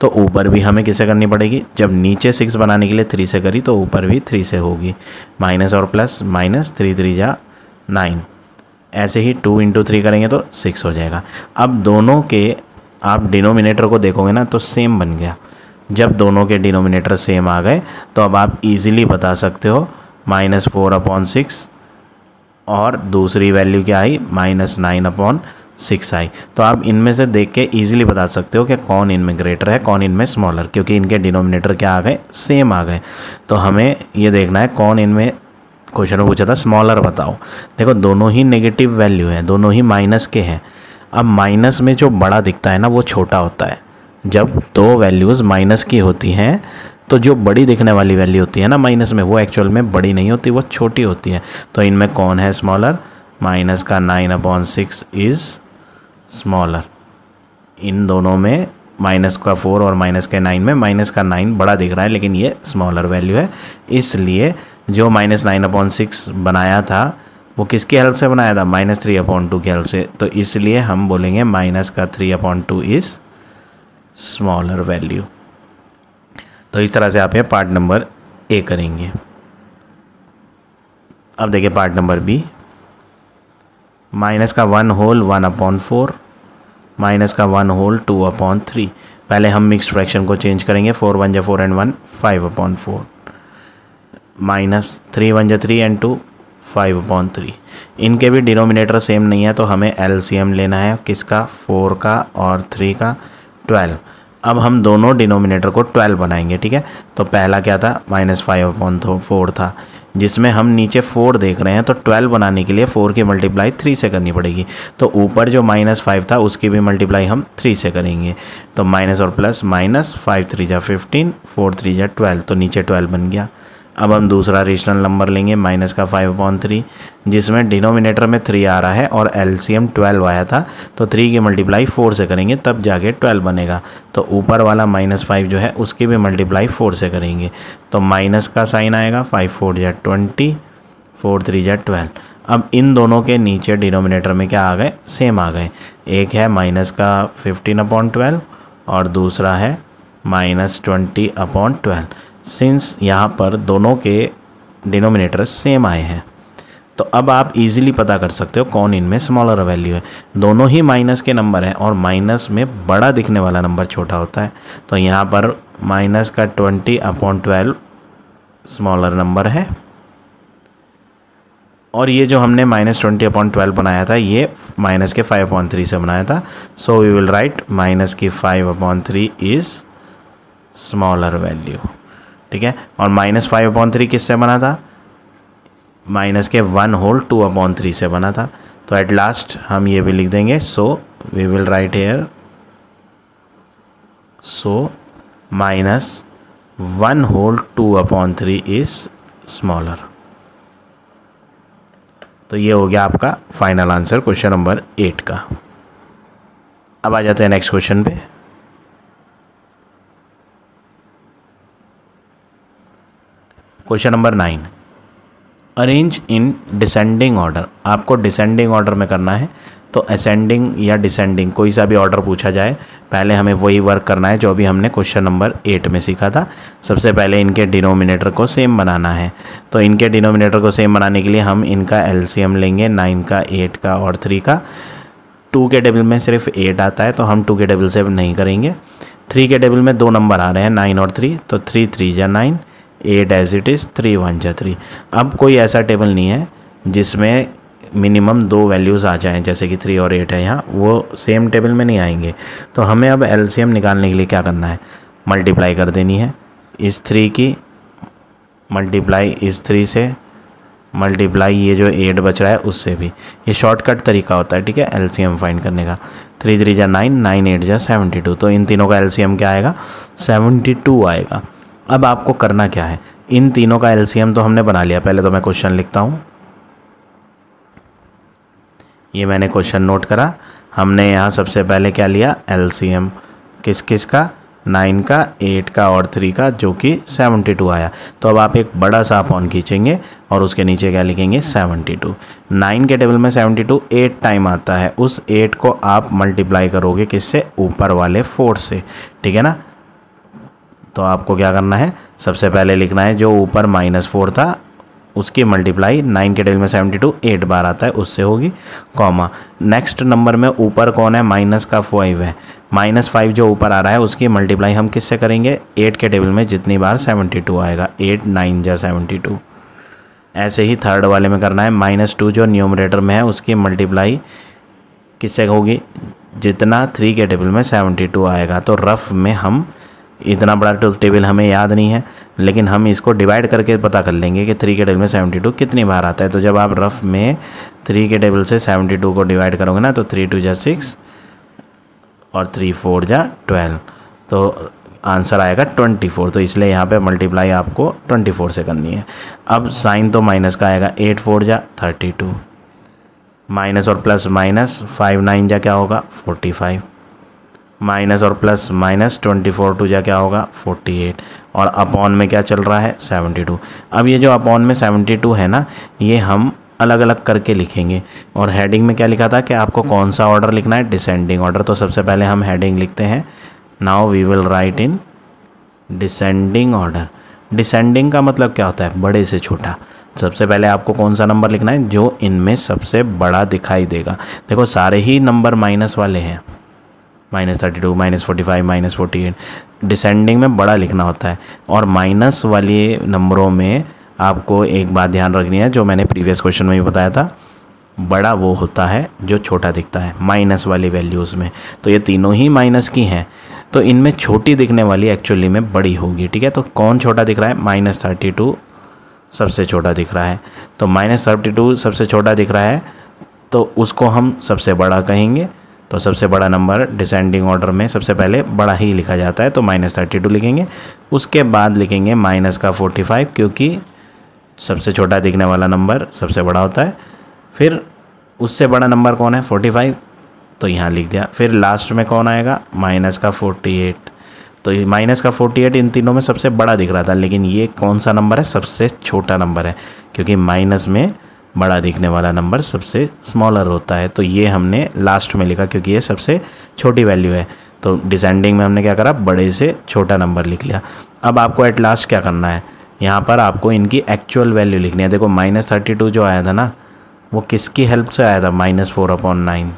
तो ऊपर भी हमें किसे करनी पड़ेगी जब नीचे सिक्स बनाने के लिए थ्री से करी तो ऊपर भी थ्री से होगी माइनस और प्लस माइनस थ्री थ्री जा नाइन ऐसे ही टू इंटू थ्री करेंगे तो सिक्स हो जाएगा अब दोनों के आप डिनोमिनेटर को देखोगे ना तो सेम बन गया जब दोनों के डिनोमिनेटर सेम आ गए तो अब आप इजीली बता सकते हो माइनस फोर अपॉन सिक्स और दूसरी वैल्यू क्या आई माइनस नाइन अपॉन सिक्स आई तो आप इनमें से देख के ईजिली बता सकते हो कि कौन इनमें ग्रेटर है कौन इनमें स्मॉलर क्योंकि इनके डिनोमिनेटर क्या आ गए सेम आ गए तो हमें ये देखना है कौन इनमें क्वेश्चन में पूछा था स्मॉलर बताओ देखो दोनों ही नेगेटिव वैल्यू हैं दोनों ही माइनस के हैं अब माइनस में जो बड़ा दिखता है ना वो छोटा होता है जब दो वैल्यूज़ माइनस की होती हैं तो जो बड़ी दिखने वाली वैल्यू होती है ना माइनस में वो एक्चुअल में बड़ी नहीं होती वो छोटी होती है तो इनमें कौन है स्मॉलर माइनस का nine upon six is smaller इन दोनों में माइनस का फोर और माइनस के नाइन में माइनस का नाइन बड़ा दिख रहा है लेकिन ये स्मॉलर वैल्यू है इसलिए जो माइनस नाइन अपॉन सिक्स बनाया था वो किसकी हेल्प से बनाया था माइनस थ्री अपॉन टू की हेल्प से तो इसलिए हम बोलेंगे माइनस का three upon two is smaller value तो इस तरह से आप ये पार्ट नंबर ए करेंगे अब देखिए पार्ट नंबर बी माइनस का one whole one upon four minus का one whole two upon three पहले हम मिक्स फ्रैक्शन को चेंज करेंगे फोर वन या four and one five upon four minus three one जो three and two five upon three इनके भी denominator same नहीं है तो हमें एल लेना है किसका फोर का और थ्री का ट्वेल्व अब हम दोनों डिनोमिनेटर को ट्वेल्व बनाएंगे ठीक है तो पहला क्या था माइनस फाइव अपॉन फोर था जिसमें हम नीचे फोर देख रहे हैं तो ट्वेल्व बनाने के लिए फोर की मल्टीप्लाई थ्री से करनी पड़ेगी तो ऊपर जो माइनस फाइव था उसकी भी मल्टीप्लाई हम थ्री से करेंगे तो माइनस और प्लस माइनस फाइव थ्री जा फिफ्टीन फोर थ्री जा ट्वेल्व तो नीचे ट्वेल्व बन गया अब हम दूसरा रेशनल नंबर लेंगे माइनस का फाइव अपॉन थ्री जिसमें डिनोमिनेटर में थ्री आ रहा है और एलसीएम ट्वेल्व आया था तो थ्री की मल्टीप्लाई फोर से करेंगे तब जाके ट्वेल्व बनेगा तो ऊपर वाला माइनस फाइव जो है उसकी भी मल्टीप्लाई फोर से करेंगे तो माइनस का साइन आएगा फाइव फोर जै ट्वेंटी फोर थ्री जै ट्वेल्व अब इन दोनों के नीचे डिनोमिनेटर में क्या आ गए सेम आ गए एक है माइनस का फिफ्टीन अपॉन ट्वेल्व और दूसरा है minus twenty upon twelve since यहाँ पर दोनों के डिनोमिनेटर सेम आए हैं तो अब आप इजीली पता कर सकते हो कौन इनमें स्मॉलर वैल्यू है दोनों ही माइनस के नंबर हैं और माइनस में बड़ा दिखने वाला नंबर छोटा होता है तो यहाँ पर माइनस का twenty upon twelve smaller number है और ये जो हमने माइनस ट्वेंटी अपॉन ट्वेल्व बनाया था ये माइनस के फाइव अपॉन थ्री से बनाया था so we will write minus की five upon three is smaller value ठीक है और माइनस फाइव अपॉन थ्री किससे बना था माइनस के one whole two upon three से बना था तो एट लास्ट हम ये भी लिख देंगे so we will write here so minus one whole two upon three is smaller तो ये हो गया आपका final answer question number eight का अब आ जाते हैं नेक्स्ट क्वेश्चन पे question number nine arrange in descending order आपको डिसेंडिंग ऑर्डर में करना है तो असेंडिंग या डिसेंडिंग कोई सा भी ऑर्डर पूछा जाए पहले हमें वही वर्क करना है जो भी हमने क्वेश्चन नंबर एट में सीखा था सबसे पहले इनके डिनोमिनेटर को सेम बनाना है तो इनके डिनोमिनेटर को सेम बनाने के लिए हम इनका एलसीएम लेंगे नाइन का एट का और थ्री का टू के टेबल में सिर्फ एट आता है तो हम टू के टेबल से नहीं करेंगे थ्री के टेबल में दो नंबर आ रहे हैं नाइन और थ्री तो थ्री थ्री या nine eight as it is three one जै थ्री अब कोई ऐसा टेबल नहीं है जिसमें मिनिमम दो वैल्यूज़ आ जाएं जैसे कि थ्री और एट है यहाँ वो सेम टेबल में नहीं आएंगे तो हमें अब एल निकालने के लिए क्या करना है मल्टीप्लाई कर देनी है इस थ्री की मल्टीप्लाई इस थ्री से मल्टीप्लाई ये जो एट बच रहा है उससे भी ये शॉर्टकट तरीका होता है ठीक है एल फाइंड करने का थ्री थ्री जा नाइन नाइन एट जा सेवेंटी टू तो इन तीनों का एल क्या आएगा सेवेंटी टू आएगा अब आपको करना क्या है इन तीनों का एल तो हमने बना लिया पहले तो मैं क्वेश्चन लिखता हूँ ये मैंने क्वेश्चन नोट करा हमने यहाँ सबसे पहले क्या लिया एल किस किस का नाइन का एट का और थ्री का जो कि सेवेंटी टू आया तो अब आप एक बड़ा सा अपॉन खींचेंगे और उसके नीचे क्या लिखेंगे सेवेंटी टू नाइन के टेबल में सेवेंटी टू एट टाइम आता है उस एट को आप मल्टीप्लाई करोगे किससे ऊपर वाले फोर से ठीक है ना तो आपको क्या करना है सबसे पहले लिखना है जो ऊपर माइनस फोर था उसकी मल्टीप्लाई नाइन के टेबल में सेवेंटी टू एट बार आता है उससे होगी कॉमा नेक्स्ट नंबर में ऊपर कौन है माइनस का फाइव है माइनस फाइव जो ऊपर आ रहा है उसकी मल्टीप्लाई हम किससे करेंगे एट के टेबल में जितनी बार सेवेंटी टू आएगा एट नाइन जा सेवेंटी टू ऐसे ही थर्ड वाले में करना है माइनस टू जो न्यूमरेटर में है उसकी मल्टीप्लाई किससे होगी जितना थ्री के टेबल में सेवेंटी टू आएगा तो रफ में हम इतना बड़ा ट्रूथ टेबल हमें याद नहीं है लेकिन हम इसको डिवाइड करके पता कर लेंगे कि थ्री के टेबल में सेवेंटी टू कितनी बार आता है तो जब आप रफ में थ्री के टेबल से सेवेंटी टू को डिवाइड करोगे ना तो थ्री टू जा सिक्स और थ्री फोर जा ट्वेल्व तो आंसर आएगा ट्वेंटी फोर तो इसलिए यहाँ पे मल्टीप्लाई आपको ट्वेंटी फोर से करनी है अब साइन तो माइनस का आएगा एट फोर जा थर्टी टू माइनस और प्लस माइनस फाइव नाइन जा क्या होगा फोर्टी फाइव माइनस और plus minus twenty four two जा क्या होगा फोर्टी एट और अपॉन में क्या चल रहा है सेवेंटी टू अब ये जो अपॉन में सेवेंटी टू है ना ये हम अलग अलग करके लिखेंगे और हेडिंग में क्या लिखा था कि आपको कौन सा ऑर्डर लिखना है डिसेंडिंग ऑर्डर तो सबसे पहले हम हेडिंग लिखते हैं now we will write in descending order descending का मतलब क्या होता है बड़े से छोटा सबसे पहले आपको कौन सा नंबर लिखना है जो इनमें सबसे बड़ा दिखाई देगा देखो सारे ही नंबर माइनस वाले हैं minus thirty two minus forty five minus forty eight descending में बड़ा लिखना होता है और माइनस वाले नंबरों में आपको एक बात ध्यान रखनी है जो मैंने प्रीवियस क्वेश्चन में भी बताया था बड़ा वो होता है जो छोटा दिखता है माइनस वाली वैल्यूज़ में तो ये तीनों ही माइनस की हैं तो इनमें छोटी दिखने वाली एक्चुअली में बड़ी होगी ठीक है तो कौन छोटा दिख रहा है माइनस थर्टी टू सबसे छोटा दिख रहा है तो माइनस थर्टी टू सबसे छोटा दिख रहा है तो उसको हम सबसे बड़ा कहेंगे तो सबसे बड़ा नंबर डिसेंडिंग ऑर्डर में सबसे पहले बड़ा ही लिखा जाता है तो माइनस थर्टी टू लिखेंगे उसके बाद लिखेंगे माइनस का फोर्टी फाइव क्योंकि सबसे छोटा दिखने वाला नंबर सबसे बड़ा होता है फिर उससे बड़ा नंबर कौन है फोर्टी फाइव तो यहाँ लिख दिया फिर लास्ट में कौन आएगा माइनस का फोर्टी एट तो माइनस का 48 इन तीनों में सबसे बड़ा दिख रहा था लेकिन ये कौन सा नंबर है सबसे छोटा नंबर है क्योंकि माइनस में बड़ा दिखने वाला नंबर सबसे स्मॉलर होता है तो ये हमने लास्ट में लिखा क्योंकि ये सबसे छोटी वैल्यू है तो डिसेंडिंग में हमने क्या करा बड़े से छोटा नंबर लिख लिया अब आपको एट लास्ट क्या करना है यहाँ पर आपको इनकी एक्चुअल वैल्यू लिखनी है देखो माइनस थर्टी टू जो आया था ना वो किसकी हेल्प से आया था माइनस फोर अपॉन नाइन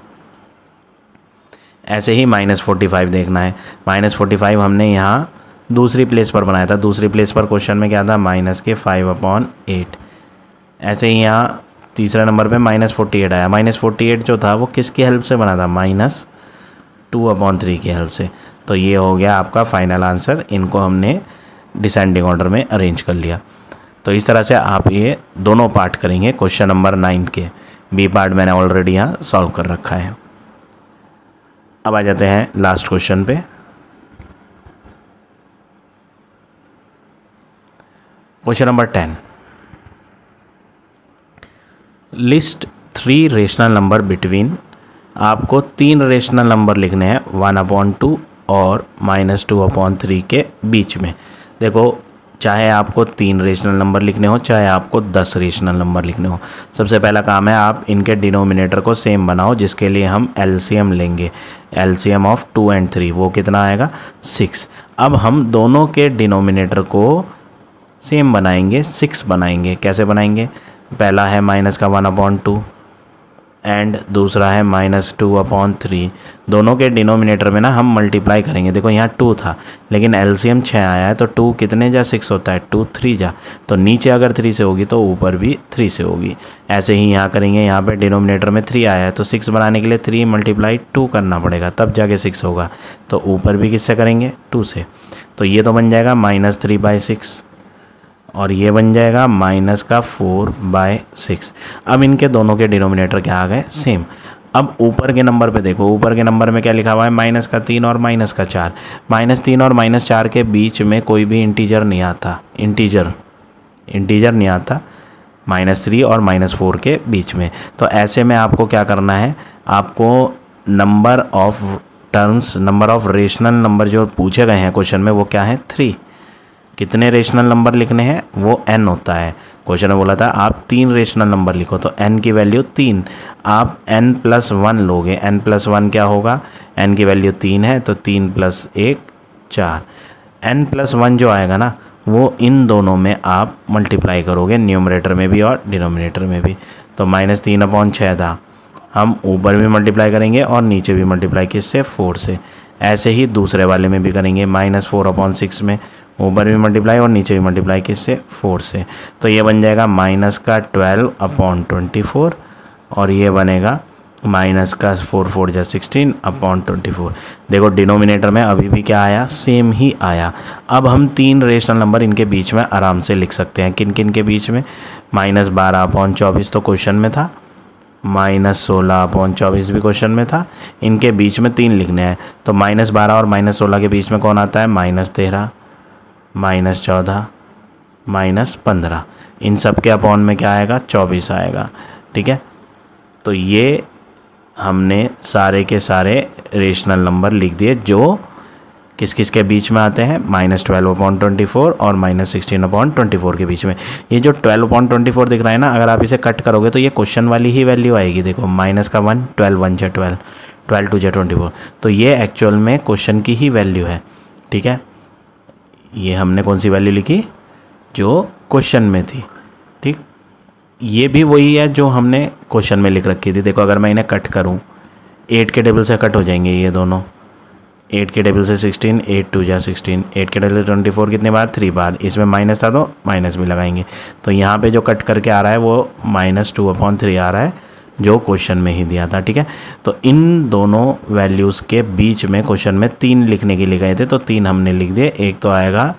ऐसे ही माइनस फोर्टी फाइव देखना है माइनस फोर्टी फाइव हमने यहाँ दूसरी प्लेस पर बनाया था दूसरी प्लेस पर क्वेश्चन में क्या था माइनस के फाइव अपॉन एट ऐसे ही यहाँ तीसरे नंबर पे माइनस फोर्टी एट आया माइनस फोर्टी एट जो था वो किसकी हेल्प से बना था माइनस टू अपॉन थ्री की हेल्प से तो ये हो गया आपका फाइनल आंसर इनको हमने डिसेंडिंग ऑर्डर में अरेंज कर लिया तो इस तरह से आप ये दोनों पार्ट करेंगे क्वेश्चन नंबर नाइन के बी पार्ट मैंने ऑलरेडी यहाँ सॉल्व कर रखा है अब आ जाते हैं लास्ट क्वेश्चन पे question number ten list three rational number between आपको तीन रेशनल नंबर लिखने हैं वन अपॉन टू और माइनस टू अपॉन थ्री के बीच में देखो चाहे आपको तीन रेशनल नंबर लिखने हो चाहे आपको दस रेशनल नंबर लिखने हो सबसे पहला काम है आप इनके डिनोमिनेटर को सेम बनाओ जिसके लिए हम एलसीएम लेंगे LCM of two and three वो कितना आएगा सिक्स अब हम दोनों के डिनोमिनेटर को सेम बनाएंगे सिक्स बनाएंगे कैसे बनाएंगे पहला है माइनस का वन अपॉन टू एंड दूसरा है माइनस टू अपॉन थ्री दोनों के डिनोमिनेटर में ना हम मल्टीप्लाई करेंगे देखो यहाँ टू था लेकिन एलसीएम छः आया है तो टू कितने जा सिक्स होता है टू थ्री जा तो नीचे अगर थ्री से होगी तो ऊपर भी थ्री से होगी ऐसे ही यहाँ करेंगे यहाँ पे डिनोमिनेटर में थ्री आया है तो सिक्स बनाने के लिए थ्री मल्टीप्लाई टू करना पड़ेगा तब जाके सिक्स होगा तो ऊपर भी किससे करेंगे टू से तो ये तो बन जाएगा माइनस थ्री बाई सिक्स और ये बन जाएगा माइनस का फोर बाय सिक्स अब इनके दोनों के डिनोमिनेटर क्या आ गए सेम अब ऊपर के नंबर पे देखो ऊपर के नंबर में क्या लिखा हुआ है माइनस का तीन और माइनस का चार माइनस तीन और माइनस चार के बीच में कोई भी इंटीजर नहीं आता इंटीजर इंटीजर नहीं आता माइनस थ्री और माइनस फोर के बीच में तो ऐसे में आपको क्या करना है आपको number of terms number of rational number जो पूछे गए हैं क्वेश्चन में वो क्या है थ्री कितने रेशनल नंबर लिखने हैं वो एन होता है क्वेश्चन में बोला था आप तीन रेशनल नंबर लिखो तो एन की वैल्यू तीन आप एन प्लस वन लोगे एन प्लस वन क्या होगा एन की वैल्यू तीन है तो तीन प्लस एक चार एन प्लस वन जो आएगा ना वो इन दोनों में आप मल्टीप्लाई करोगे न्यूमरेटर में भी और डिनोमिनेटर में भी तो माइनस तीन अपॉन छः था हम ऊपर भी मल्टीप्लाई करेंगे और नीचे भी मल्टीप्लाई किससे फोर से ऐसे ही दूसरे वाले में भी करेंगे माइनस फोर अपॉन सिक्स में ऊपर भी मल्टीप्लाई और नीचे भी मल्टीप्लाई किससे फोर से तो ये बन जाएगा माइनस का ट्वेल्व अपॉन ट्वेंटी फोर और ये बनेगा माइनस का फोर फोर जै सिक्सटीन अपॉन ट्वेंटी फोर देखो डिनोमिनेटर में अभी भी क्या आया सेम ही आया अब हम तीन रेशनल नंबर इनके बीच में आराम से लिख सकते हैं किन किन के बीच में माइनस बारह अपॉन चौबीस तो क्वेश्चन में था माइनस सोलह अपॉन चौबीस भी क्वेश्चन में था इनके बीच में तीन लिखने हैं तो माइनस बारह और माइनस सोलह के बीच में कौन आता है माइनस तेरह माइनस चौदह माइनस पंद्रह इन सब के अपॉन में क्या आएगा चौबीस आएगा ठीक है तो ये हमने सारे के सारे रेशनल नंबर लिख दिए जो किस किस के बीच में आते हैं minus twelve upon twenty four और minus sixteen upon twenty four के बीच में ये जो ट्वेल्व अपॉइंट ट्वेंटी फोर दिख रहा है ना अगर आप इसे कट करोगे तो ये क्वेश्चन वाली ही वैल्यू आएगी देखो माइनस का वन ट्वेल्व वन जे ट्वेल्व ट्वेल्व टू जे ट्वेंटी फोर तो ये एक्चुअल में क्वेश्चन की ही वैल्यू है ठीक है ये हमने कौन सी वैल्यू लिखी जो क्वेश्चन में थी ठीक ये भी वही है जो हमने क्वेश्चन में लिख रखी थी देखो अगर मैं इन्हें कट करूँ एट के टेबल से कट हो जाएंगे ये दोनों एट के टेबल से सिक्सटीन एट टू या सिक्सटीन एट के टेबल से ट्वेंटी फोर कितने बार थ्री बार इसमें माइनस था तो माइनस भी लगाएंगे तो यहाँ पे जो कट करके आ रहा है वो माइनस टू अपॉन थ्री आ रहा है जो क्वेश्चन में ही दिया था ठीक है तो इन दोनों वैल्यूज़ के बीच में क्वेश्चन में तीन लिखने के लिए गए थे तो तीन हमने लिख दिए एक तो आएगा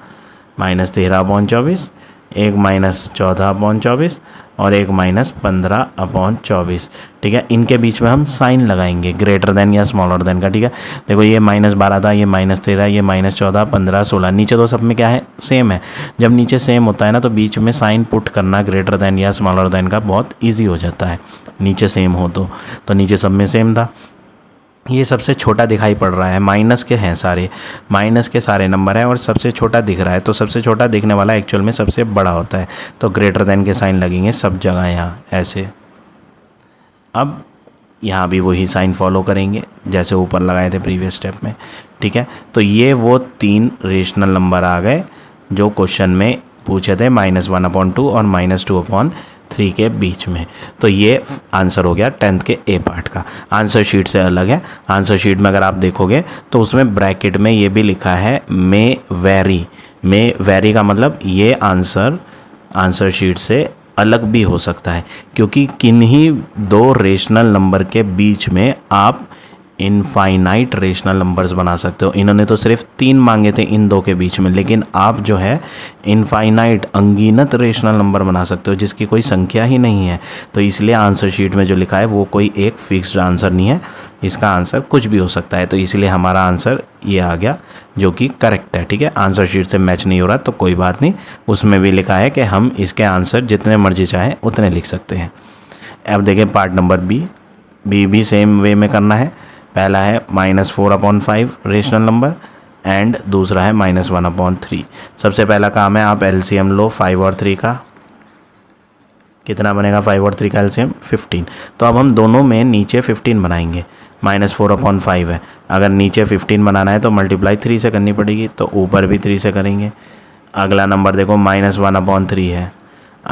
माइनस तेरह पॉइंट चौबीस एक माइनस चौदह पॉइंट चौबीस और एक माइनस पंद्रह अपॉन चौबीस ठीक है इनके बीच में हम साइन लगाएंगे ग्रेटर देन या स्मॉलर देन का ठीक है देखो ये माइनस बारह था ये माइनस तेरह ये माइनस चौदह पंद्रह सोलह नीचे तो सब में क्या है सेम है जब नीचे सेम होता है ना तो बीच में साइन पुट करना ग्रेटर देन या स्मॉलर देन का बहुत ईजी हो जाता है नीचे सेम हो तो, तो नीचे सब में सेम था ये सबसे छोटा दिखाई पड़ रहा है माइनस के हैं सारे माइनस के सारे नंबर हैं और सबसे छोटा दिख रहा है तो सबसे छोटा दिखने वाला एक्चुअल में सबसे बड़ा होता है तो ग्रेटर देन के साइन लगेंगे सब जगह यहाँ ऐसे अब यहाँ भी वही साइन फॉलो करेंगे जैसे ऊपर लगाए थे प्रीवियस स्टेप में ठीक है तो ये वो तीन रेशनल नंबर आ गए जो क्वेश्चन में पूछे थे माइनस वन अपॉन टू और माइनस टू अपॉन थ्री के बीच में तो ये आंसर हो गया टेंथ के ए पार्ट का आंसर शीट से अलग है आंसर शीट में अगर आप देखोगे तो उसमें ब्रैकेट में ये भी लिखा है मे वेरी मे वेरी का मतलब ये आंसर आंसर शीट से अलग भी हो सकता है क्योंकि किन्हीं दो रेशनल नंबर के बीच में आप इनफाइनाइट रेशनल नंबर्स बना सकते हो इन्होंने तो सिर्फ तीन मांगे थे इन दो के बीच में लेकिन आप जो है इनफाइनाइट अंगीनत रेशनल नंबर बना सकते हो जिसकी कोई संख्या ही नहीं है तो इसलिए आंसर शीट में जो लिखा है वो कोई एक फिक्स्ड आंसर नहीं है इसका आंसर कुछ भी हो सकता है तो इसलिए हमारा आंसर ये आ गया जो कि करेक्ट है ठीक है आंसर शीट से मैच नहीं हो रहा तो कोई बात नहीं उसमें भी लिखा है कि हम इसके आंसर जितने मर्जी चाहें उतने लिख सकते हैं अब देखें पार्ट नंबर बी बी भी सेम वे में करना है पहला है minus four upon five rational number and दूसरा है माइनस वन अपॉन थ्री सबसे पहला काम है आप एल लो फाइव और थ्री का कितना बनेगा फाइव और थ्री का एलसीएम फिफ्टीन तो अब हम दोनों में नीचे फिफ्टीन बनाएंगे माइनस फोर अपॉन फाइव है अगर नीचे फिफ्टीन बनाना है तो मल्टीप्लाई थ्री से करनी पड़ेगी तो ऊपर भी थ्री से करेंगे अगला नंबर देखो माइनस वन अपॉन थ्री है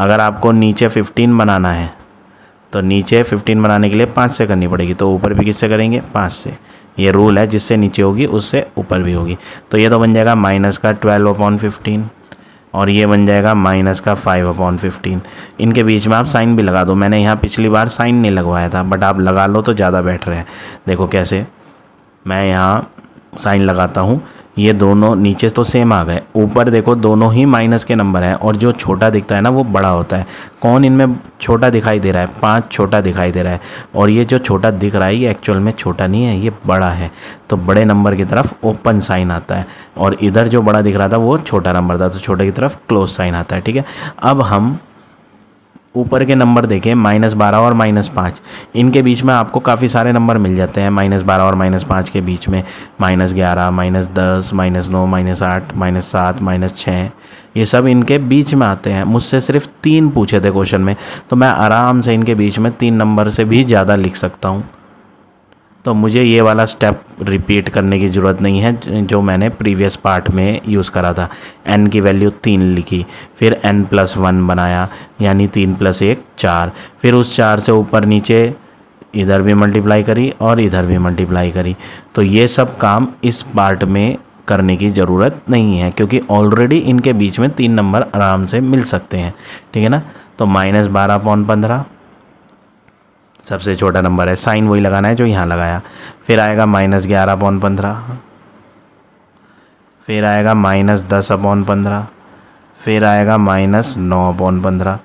अगर आपको नीचे फिफ्टीन बनाना है तो नीचे फिफ्टीन बनाने के लिए पाँच से करनी पड़ेगी तो ऊपर भी किससे करेंगे पाँच से ये रूल है जिससे नीचे होगी उससे ऊपर भी होगी तो ये तो बन जाएगा माइनस का ट्वेल्व अपॉन फिफ्टीन और ये बन जाएगा माइनस का फाइव अपॉन फिफ्टीन इनके बीच में आप साइन भी लगा दो मैंने यहाँ पिछली बार साइन नहीं लगवाया था बट आप लगा लो तो ज़्यादा बेटर है देखो कैसे मैं यहाँ साइन लगाता हूँ ये दोनों नीचे तो सेम आ गए ऊपर देखो दोनों ही माइनस के नंबर हैं और जो छोटा दिखता है ना वो बड़ा होता है कौन इनमें छोटा दिखाई दे रहा है पाँच छोटा दिखाई दे रहा है और ये जो छोटा दिख रहा है ये एक्चुअल में छोटा नहीं है ये बड़ा है तो बड़े नंबर की तरफ ओपन साइन आता है और इधर जो बड़ा दिख रहा था वो छोटा नंबर था तो छोटे की तरफ क्लोज साइन आता है ठीक है अब हम ऊपर के नंबर देखें माइनस बारह और माइनस पाँच इनके बीच में आपको काफ़ी सारे नंबर मिल जाते हैं माइनस बारह और माइनस पाँच के बीच में माइनस ग्यारह माइनस दस माइनस नौ माइनस आठ माइनस सात माइनस छः ये सब इनके बीच में आते हैं मुझसे सिर्फ तीन पूछे थे क्वेश्चन में तो मैं आराम से इनके बीच में तीन नंबर से भी ज़्यादा लिख सकता हूँ तो मुझे ये वाला स्टेप रिपीट करने की ज़रूरत नहीं है जो मैंने प्रीवियस पार्ट में यूज़ करा था एन की वैल्यू तीन लिखी फिर एन प्लस वन बनाया यानी तीन प्लस एक चार फिर उस चार से ऊपर नीचे इधर भी मल्टीप्लाई करी और इधर भी मल्टीप्लाई करी तो ये सब काम इस पार्ट में करने की ज़रूरत नहीं है क्योंकि ऑलरेडी इनके बीच में तीन नंबर आराम से मिल सकते हैं ठीक है ना तो माइनस बारह पॉइंट पंद्रह सबसे छोटा नंबर है साइन वही लगाना है जो यहाँ लगाया फिर आएगा माइनस ग्यारह अपॉन पंद्रह फिर आएगा माइनस दस अपॉन पंद्रह फिर आएगा माइनस नौ अपॉन पंद्रह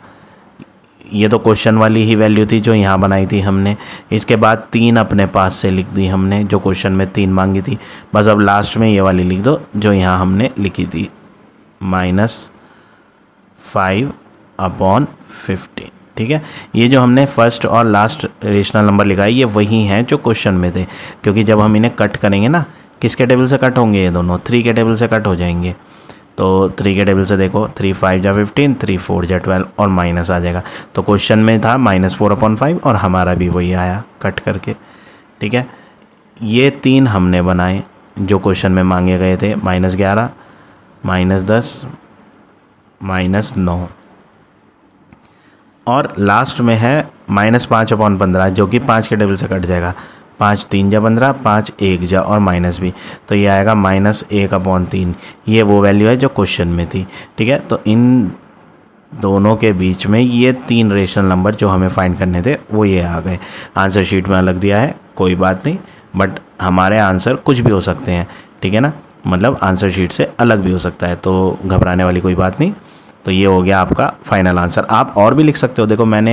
ये तो क्वेश्चन वाली ही वैल्यू थी जो यहाँ बनाई थी हमने इसके बाद तीन अपने पास से लिख दी हमने जो क्वेश्चन में तीन मांगी थी बस अब लास्ट में ये वाली लिख दो जो यहाँ हमने लिखी थी माइनस फाइव अपॉन फिफ्टीन ठीक है ये जो हमने फर्स्ट और लास्ट रेशनल नंबर लिखा है ये वही हैं जो क्वेश्चन में थे क्योंकि जब हम इन्हें कट करेंगे ना किसके टेबल से कट होंगे ये दोनों थ्री के टेबल से कट हो जाएंगे तो थ्री के टेबल से देखो थ्री फाइव जा फिफ्टीन थ्री फोर जा ट्वेल्व और माइनस आ जाएगा तो क्वेश्चन में था माइनस फोर अपॉन फाइव और हमारा भी वही आया कट करके ठीक है ये तीन हमने बनाए जो क्वेश्चन में मांगे गए थे माइनस ग्यारह माइनस दस माइनस नौ और लास्ट में है माइनस पाँच अपॉन पंद्रह जो कि पाँच के टेबल से कट जाएगा पाँच तीन जा पंद्रह पाँच एक जा और माइनस भी तो ये आएगा माइनस एक अपॉन तीन ये वो वैल्यू है जो क्वेश्चन में थी ठीक है तो इन दोनों के बीच में ये तीन रेशनल नंबर जो हमें फाइंड करने थे वो ये आ गए आंसर शीट में अलग दिया है कोई बात नहीं बट हमारे आंसर कुछ भी हो सकते हैं ठीक है ना मतलब आंसर शीट से अलग भी हो सकता है तो घबराने वाली कोई बात नहीं तो ये हो गया आपका फाइनल आंसर आप और भी लिख सकते हो देखो मैंने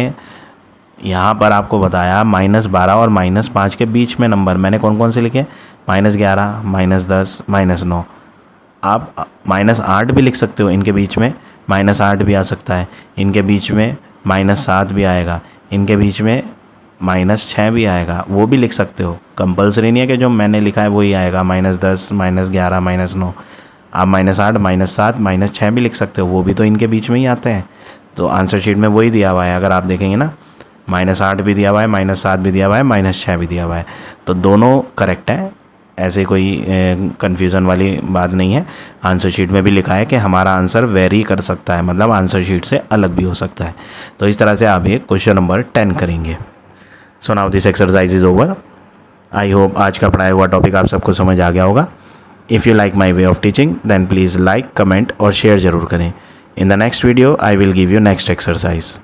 यहाँ पर आपको बताया माइनस बारह और माइनस पाँच के बीच में नंबर मैंने कौन कौन से लिखे माइनस ग्यारह माइनस दस माइनस नौ आप माइनस आठ भी लिख सकते हो इनके बीच में माइनस आठ भी आ सकता है इनके बीच में माइनस सात भी आएगा इनके बीच में माइनस छः भी आएगा वो भी लिख सकते हो कंपलसरी नहीं है कि जो मैंने लिखा है वही आएगा माइनस दस माइनस ग्यारह माइनस नौ आप माइनस आठ माइनस सात माइनस छः भी लिख सकते हो वो भी तो इनके बीच में ही आते हैं तो आंसर शीट में वही दिया हुआ है अगर आप देखेंगे ना माइनस आठ भी दिया हुआ है माइनस सात भी दिया हुआ है माइनस छः भी दिया हुआ है तो दोनों करेक्ट है ऐसे कोई कन्फ्यूज़न वाली बात नहीं है आंसर शीट में भी लिखा है कि हमारा आंसर वेरी कर सकता है मतलब आंसर शीट से अलग भी हो सकता है तो इस तरह से आप ये क्वेश्चन नंबर टेन करेंगे so now this exercise is over I hope आज का पढ़ाया हुआ टॉपिक आप सबको समझ आ गया होगा If you like my way of teaching then please like, comment or share जरूर करें. In the next video I will give you next exercise.